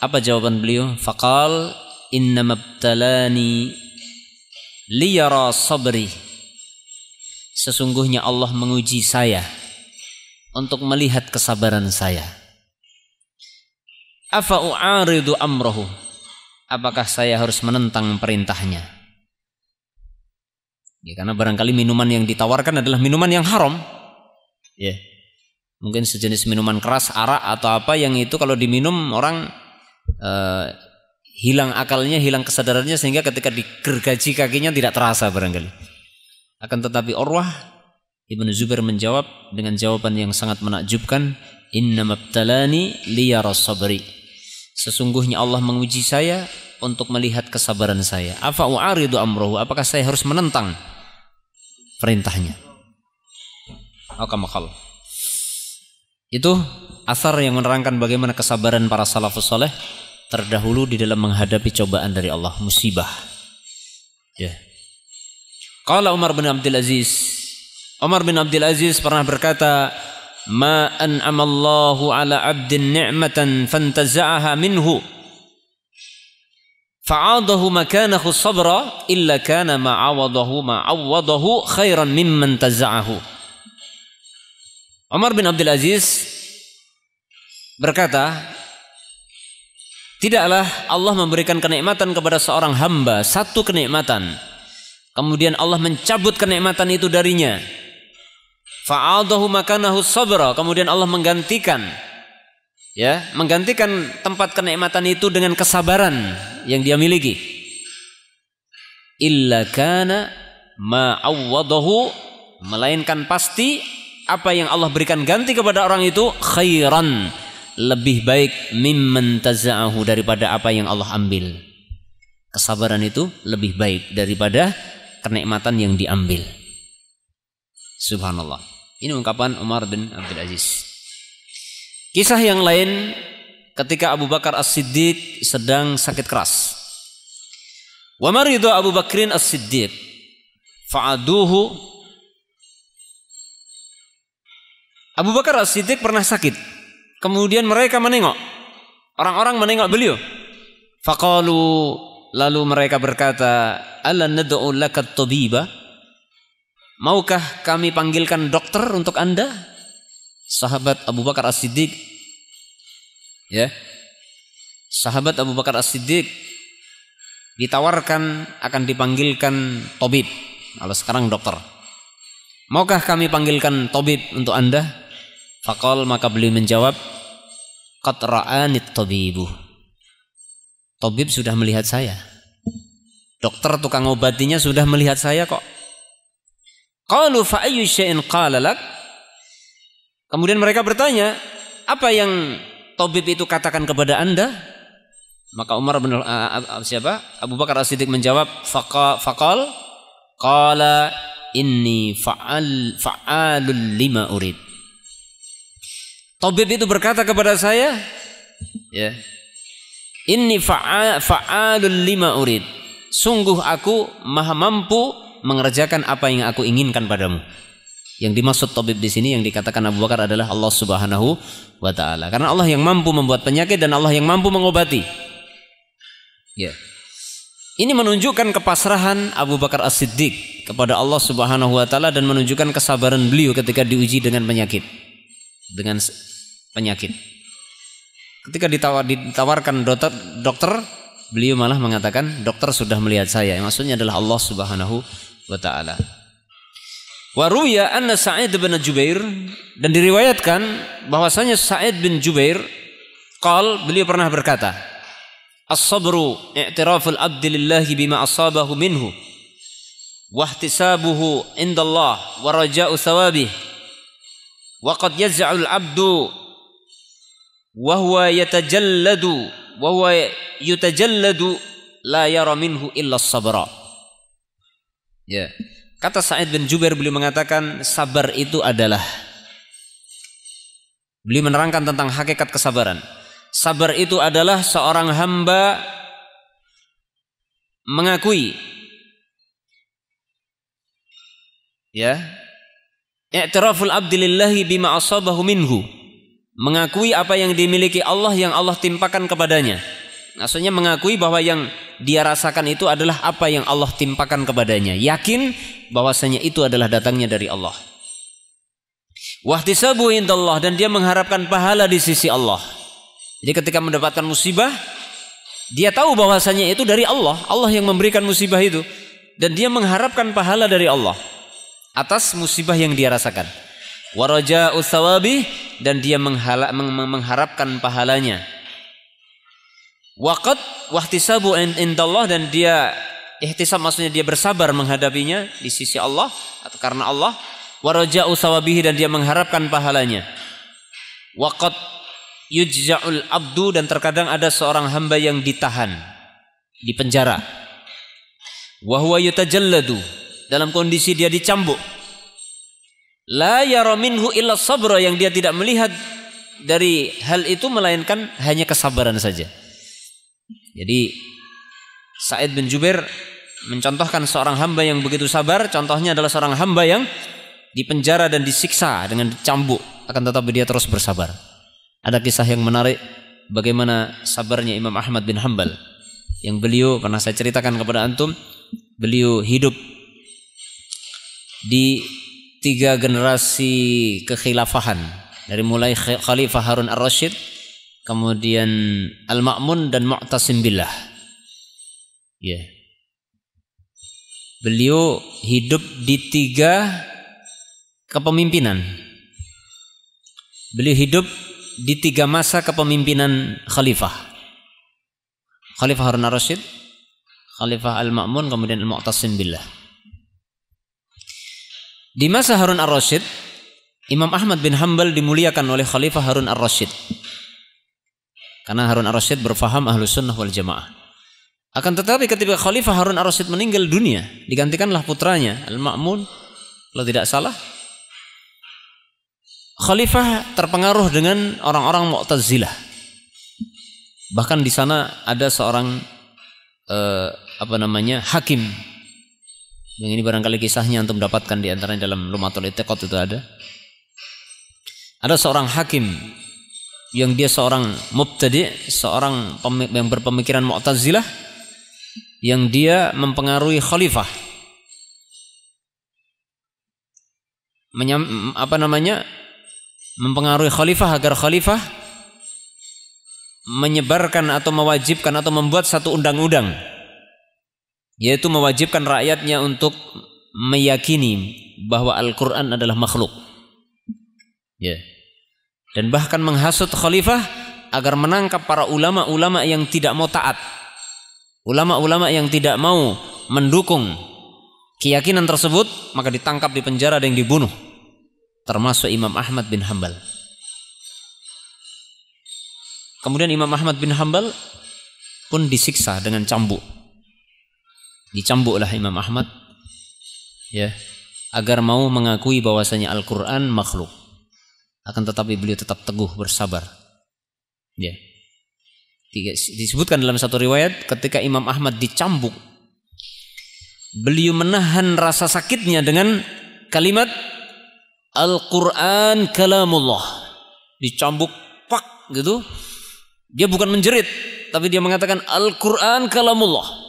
Apa jawaban beliau? Fakal innamabtalani liyara sabri sesungguhnya Allah menguji saya untuk melihat kesabaran saya afa u'aridu amrahu apakah saya harus menentang perintahnya ya karena barangkali minuman yang ditawarkan adalah minuman yang haram ya yeah. mungkin sejenis minuman keras arak atau apa yang itu kalau diminum orang eh, hilang akalnya, hilang kesadarannya sehingga ketika digergaji kakinya tidak terasa barangkali. Akan tetapi Orwah Ibn Zubair menjawab dengan jawaban yang sangat menakjubkan, inna mabtalani liyara sabri." Sesungguhnya Allah menguji saya untuk melihat kesabaran saya. Afa u'aridu amrohu? Apakah saya harus menentang perintahnya? Akamakal. Itu asar yang menerangkan bagaimana kesabaran para salafus saleh terdahulu di dalam menghadapi cobaan dari Allah musibah ya Qala Umar bin Abdul Aziz Umar bin Abdul Aziz pernah berkata ma an'amallahu ala abdin ni'matan fantaza'aha minhu fa'adahu makanahu sabra illa kana ma'awadahu ma'awadahu khairan mimman taza'ahu Umar bin Abdul Aziz berkata Tidaklah Allah memberikan kenikmatan kepada seorang hamba satu kenikmatan. Kemudian Allah mencabut kenikmatan itu darinya. Fa'adahu makanahu sabra. Kemudian Allah menggantikan ya, menggantikan tempat kenikmatan itu dengan kesabaran yang dia miliki. Illa kana ma'awwadahu melainkan pasti apa yang Allah berikan ganti kepada orang itu khairan lebih baik mimman taza'ahu daripada apa yang Allah ambil. Kesabaran itu lebih baik daripada kenikmatan yang diambil. Subhanallah. Ini ungkapan Umar bin Abdul Aziz. Kisah yang lain ketika Abu Bakar As-Siddiq sedang sakit keras. Wa maridu Abu Bakrin As-Siddiq fa'aduhu Abu Bakar As-Siddiq pernah sakit Kemudian mereka menengok. Orang-orang menengok beliau. Faqalu lalu mereka berkata, "Ala nad'u lakat tabiba?" Maukah kami panggilkan dokter untuk Anda? Sahabat Abu Bakar As-Siddiq ya. Sahabat Abu Bakar As-Siddiq ditawarkan akan dipanggilkan tabib. Kalau sekarang dokter. Maukah kami panggilkan tabib untuk Anda? Fakol maka beliau menjawab, Qad ra'anit tabibu. Tabib sudah melihat saya. Dokter tukang obatinya sudah melihat saya kok. Qalu fa'ayu syai'in qalalak Kemudian mereka bertanya, apa yang tabib itu katakan kepada Anda? Maka Umar bin uh, siapa? Abu Bakar As-Siddiq menjawab, fakol, qala inni fa'al fa'alul lima urid. Tabib itu berkata kepada saya, ya. Inni fa'alul lima urid. Sungguh aku maha mampu mengerjakan apa yang aku inginkan padamu. Yang dimaksud tabib di sini yang dikatakan Abu Bakar adalah Allah Subhanahu wa taala. Karena Allah yang mampu membuat penyakit dan Allah yang mampu mengobati. Ya. Ini menunjukkan kepasrahan Abu Bakar As-Siddiq kepada Allah Subhanahu wa taala dan menunjukkan kesabaran beliau ketika diuji dengan penyakit. Dengan penyakit. Ketika ditawar, ditawarkan dokter, dokter, beliau malah mengatakan dokter sudah melihat saya. Yang maksudnya adalah Allah Subhanahu wa taala. Waruya anna Sa'id bin Jubair dan diriwayatkan bahwasanya Sa'id bin Jubair qal beliau pernah berkata As-sabru i'tiraful abdi lillahi bima asabahu minhu wahtisabuhu indallah wa raja'u thawabih wa qad al-abdu wahwa yatajalladu wahwa يتجلد la yara minhu illa sabra ya kata Sa'id bin Jubair beliau mengatakan sabar itu adalah beliau menerangkan tentang hakikat kesabaran sabar itu adalah seorang hamba mengakui ya i'tiraful abdi lillahi bima asabahu minhu mengakui apa yang dimiliki Allah yang Allah timpakan kepadanya. Maksudnya mengakui bahwa yang dia rasakan itu adalah apa yang Allah timpakan kepadanya. Yakin bahwasanya itu adalah datangnya dari Allah. Wahtisabu indallah dan dia mengharapkan pahala di sisi Allah. Jadi ketika mendapatkan musibah, dia tahu bahwasanya itu dari Allah. Allah yang memberikan musibah itu dan dia mengharapkan pahala dari Allah atas musibah yang dia rasakan waraja usawabi dan dia menghala, meng, mengharapkan pahalanya Waqat wahtisabu indallah dan dia ihtisab maksudnya dia bersabar menghadapinya di sisi Allah atau karena Allah waraja usawabihi dan dia mengharapkan pahalanya Waqat yujza'ul abdu dan terkadang ada seorang hamba yang ditahan di penjara wa dalam kondisi dia dicambuk la yara minhu illa sabra yang dia tidak melihat dari hal itu melainkan hanya kesabaran saja. Jadi Said bin Jubair mencontohkan seorang hamba yang begitu sabar, contohnya adalah seorang hamba yang dipenjara dan disiksa dengan cambuk, akan tetapi dia terus bersabar. Ada kisah yang menarik bagaimana sabarnya Imam Ahmad bin Hambal yang beliau pernah saya ceritakan kepada antum, beliau hidup di tiga generasi kekhilafahan dari mulai Khalifah Harun Ar-Rasyid kemudian Al-Ma'mun dan Mu'tasim Billah ya beliau hidup di tiga kepemimpinan beliau hidup di tiga masa kepemimpinan Khalifah Khalifah Harun Ar-Rasyid Khalifah Al-Ma'mun kemudian Al-Mu'tasim Billah di masa Harun Ar-Rasyid, Imam Ahmad bin Hambal dimuliakan oleh Khalifah Harun Ar-Rasyid. Karena Harun Ar-Rasyid berfaham ahlu sunnah wal jamaah. Akan tetapi ketika Khalifah Harun Ar-Rasyid meninggal dunia, digantikanlah putranya Al-Ma'mun, kalau tidak salah. Khalifah terpengaruh dengan orang-orang Mu'tazilah. Bahkan di sana ada seorang eh, apa namanya hakim yang ini barangkali kisahnya untuk mendapatkan di antaranya dalam Lumatul Itikot itu ada. Ada seorang hakim yang dia seorang mubtadi, seorang yang berpemikiran Mu'tazilah yang dia mempengaruhi khalifah. Menyam, apa namanya? mempengaruhi khalifah agar khalifah menyebarkan atau mewajibkan atau membuat satu undang-undang yaitu mewajibkan rakyatnya untuk meyakini bahwa Al-Qur'an adalah makhluk. Ya. Dan bahkan menghasut khalifah agar menangkap para ulama-ulama yang tidak mau taat. Ulama-ulama yang tidak mau mendukung keyakinan tersebut maka ditangkap di penjara dan dibunuh termasuk Imam Ahmad bin Hambal. Kemudian Imam Ahmad bin Hambal pun disiksa dengan cambuk dicambuklah Imam Ahmad ya agar mau mengakui bahwasanya Al-Qur'an makhluk akan tetapi beliau tetap teguh bersabar ya disebutkan dalam satu riwayat ketika Imam Ahmad dicambuk beliau menahan rasa sakitnya dengan kalimat Al-Qur'an kalamullah dicambuk pak gitu dia bukan menjerit tapi dia mengatakan Al-Qur'an kalamullah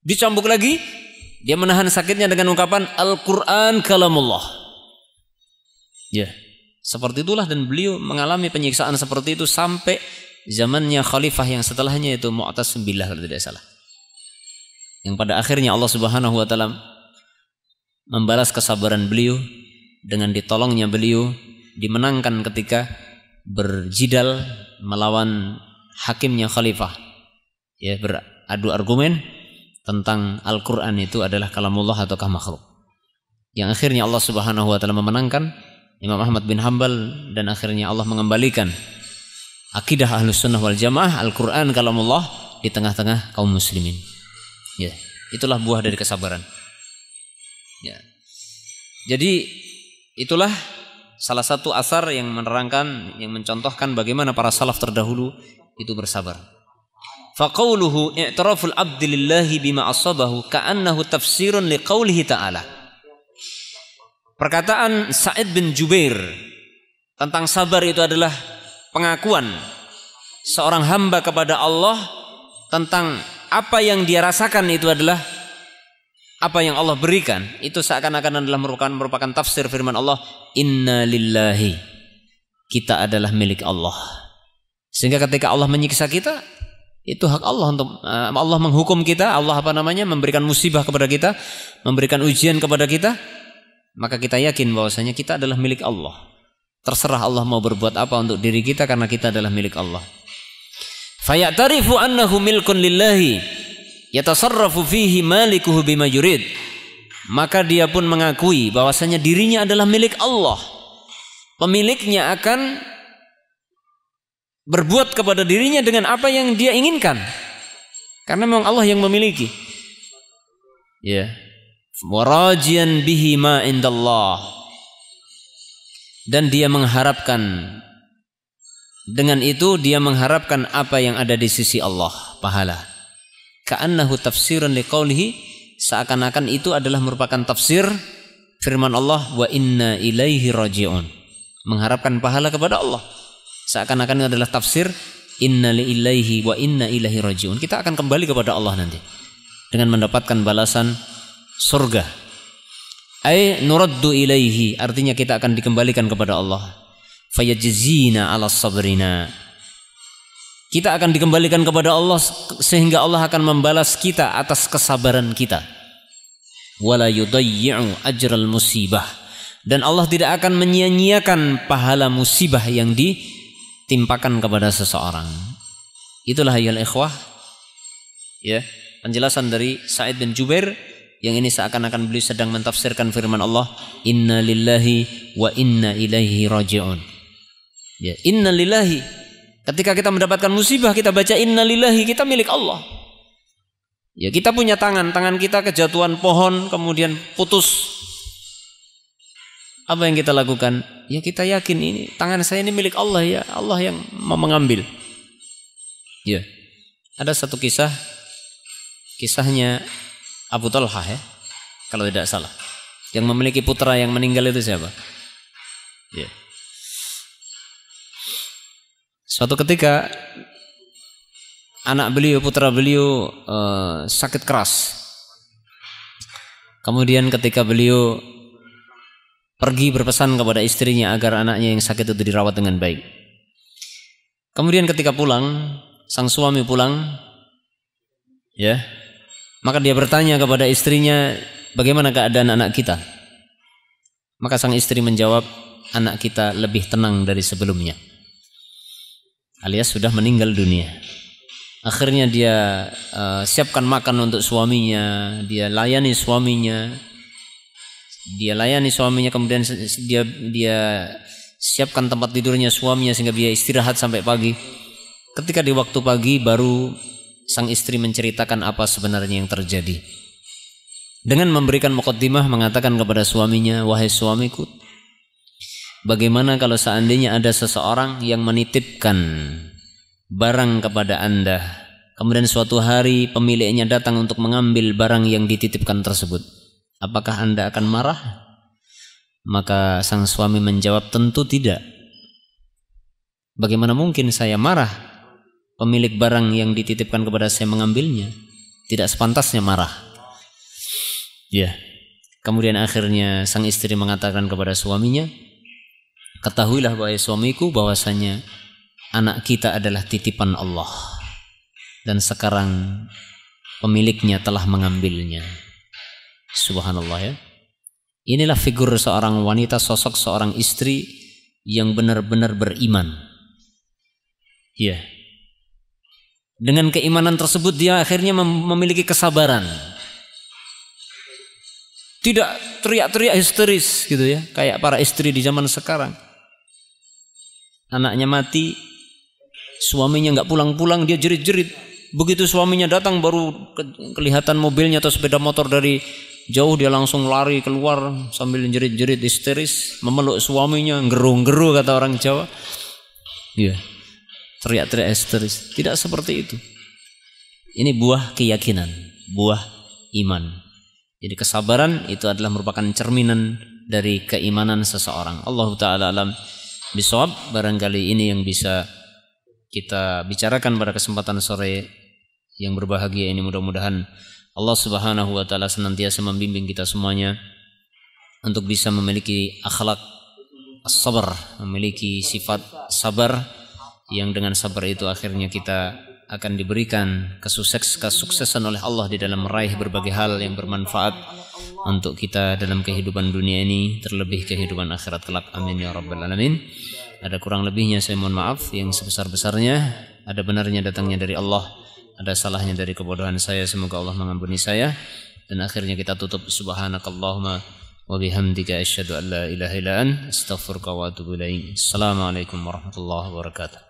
Dicambuk lagi, dia menahan sakitnya dengan ungkapan Al-Quran kalamullah. Ya, seperti itulah dan beliau mengalami penyiksaan seperti itu sampai zamannya khalifah yang setelahnya itu Mu'tas billah kalau tidak salah. Yang pada akhirnya Allah Subhanahu wa taala membalas kesabaran beliau dengan ditolongnya beliau dimenangkan ketika berjidal melawan hakimnya khalifah. Ya, beradu argumen tentang Al-Quran itu adalah kalamullah ataukah makhluk. Yang akhirnya Allah Subhanahu wa taala memenangkan Imam Ahmad bin Hambal dan akhirnya Allah mengembalikan akidah Ahlus Sunnah wal Jamaah Al-Qur'an kalamullah di tengah-tengah kaum muslimin. Ya, itulah buah dari kesabaran. Ya. Jadi itulah salah satu asar yang menerangkan yang mencontohkan bagaimana para salaf terdahulu itu bersabar. Faqauluhu i'tiraful abdi lillahi bima asabahu ka'annahu tafsirun liqaulihi ta'ala. Perkataan Sa'id bin Jubair tentang sabar itu adalah pengakuan seorang hamba kepada Allah tentang apa yang dia rasakan itu adalah apa yang Allah berikan itu seakan-akan adalah merupakan merupakan tafsir firman Allah inna lillahi kita adalah milik Allah sehingga ketika Allah menyiksa kita itu hak Allah untuk eh, Allah menghukum kita, Allah apa namanya memberikan musibah kepada kita, memberikan ujian kepada kita, maka kita yakin bahwasanya kita adalah milik Allah. Terserah Allah mau berbuat apa untuk diri kita karena kita adalah milik Allah. Fayatarifu annahu milkun lillahi yatasarrafu fihi malikuhu bima yurid. Maka dia pun mengakui bahwasanya dirinya adalah milik Allah. Pemiliknya akan berbuat kepada dirinya dengan apa yang dia inginkan. Karena memang Allah yang memiliki. Ya. Warajian bihi ma indallah. Dan dia mengharapkan dengan itu dia mengharapkan apa yang ada di sisi Allah, pahala. Ka'annahu tafsiran liqaulihi seakan-akan itu adalah merupakan tafsir firman Allah wa inna ilaihi rajiun. Mengharapkan pahala kepada Allah. Seakan-akan ini adalah tafsir inna ilaihi wa inna ilahi rajiun. Kita akan kembali kepada Allah nanti dengan mendapatkan balasan surga. ay nuraddu ilaihi artinya kita akan dikembalikan kepada Allah. Fayajzina ala sabrina. Kita akan dikembalikan kepada Allah sehingga Allah akan membalas kita atas kesabaran kita. Wala yudayyi'u ajral musibah. Dan Allah tidak akan menyia-nyiakan pahala musibah yang di timpakan kepada seseorang. Itulah ayat ikhwah. Ya, penjelasan dari Said bin Jubair yang ini seakan-akan beliau sedang mentafsirkan firman Allah inna lillahi wa inna ilaihi raji'un ya inna lillahi ketika kita mendapatkan musibah kita baca inna lillahi kita milik Allah ya kita punya tangan tangan kita kejatuhan pohon kemudian putus apa yang kita lakukan Ya kita yakin ini tangan saya ini milik Allah ya, Allah yang mau mengambil. Ya. Ada satu kisah kisahnya Abu Talha ya, kalau tidak salah. Yang memiliki putra yang meninggal itu siapa? Ya. Suatu ketika anak beliau, putra beliau eh, sakit keras. Kemudian ketika beliau pergi berpesan kepada istrinya agar anaknya yang sakit itu dirawat dengan baik. Kemudian ketika pulang, sang suami pulang, ya, maka dia bertanya kepada istrinya, bagaimana keadaan anak kita? Maka sang istri menjawab, anak kita lebih tenang dari sebelumnya. Alias sudah meninggal dunia. Akhirnya dia uh, siapkan makan untuk suaminya, dia layani suaminya, dia layani suaminya kemudian dia dia siapkan tempat tidurnya suaminya sehingga dia istirahat sampai pagi ketika di waktu pagi baru sang istri menceritakan apa sebenarnya yang terjadi dengan memberikan mukaddimah mengatakan kepada suaminya wahai suamiku bagaimana kalau seandainya ada seseorang yang menitipkan barang kepada anda kemudian suatu hari pemiliknya datang untuk mengambil barang yang dititipkan tersebut apakah Anda akan marah? Maka sang suami menjawab, tentu tidak. Bagaimana mungkin saya marah? Pemilik barang yang dititipkan kepada saya mengambilnya. Tidak sepantasnya marah. Ya. Kemudian akhirnya sang istri mengatakan kepada suaminya, Ketahuilah bahwa suamiku bahwasanya anak kita adalah titipan Allah. Dan sekarang pemiliknya telah mengambilnya. Subhanallah ya. Inilah figur seorang wanita, sosok seorang istri yang benar-benar beriman. Ya. Dengan keimanan tersebut dia akhirnya memiliki kesabaran. Tidak teriak-teriak histeris gitu ya, kayak para istri di zaman sekarang. Anaknya mati, suaminya nggak pulang-pulang, dia jerit-jerit. Begitu suaminya datang baru kelihatan mobilnya atau sepeda motor dari Jauh dia langsung lari keluar sambil jerit-jerit histeris, memeluk suaminya, gerung-geru kata orang Jawa. Iya. Teriak-teriak histeris. Tidak seperti itu. Ini buah keyakinan, buah iman. Jadi kesabaran itu adalah merupakan cerminan dari keimanan seseorang. Allah taala alam bisawab barangkali ini yang bisa kita bicarakan pada kesempatan sore yang berbahagia ini mudah-mudahan Allah Subhanahu wa taala senantiasa membimbing kita semuanya untuk bisa memiliki akhlak sabar, memiliki sifat sabar yang dengan sabar itu akhirnya kita akan diberikan kesukses kesuksesan oleh Allah di dalam meraih berbagai hal yang bermanfaat untuk kita dalam kehidupan dunia ini terlebih kehidupan akhirat kelak amin ya rabbal alamin ada kurang lebihnya saya mohon maaf yang sebesar-besarnya ada benarnya datangnya dari Allah ada salahnya dari kebodohan saya semoga Allah mengampuni saya dan akhirnya kita tutup subhanakallahumma wa bihamdika asyhadu an la ilaha illa anta astaghfiruka wa atubu ilaik. Assalamualaikum warahmatullahi wabarakatuh.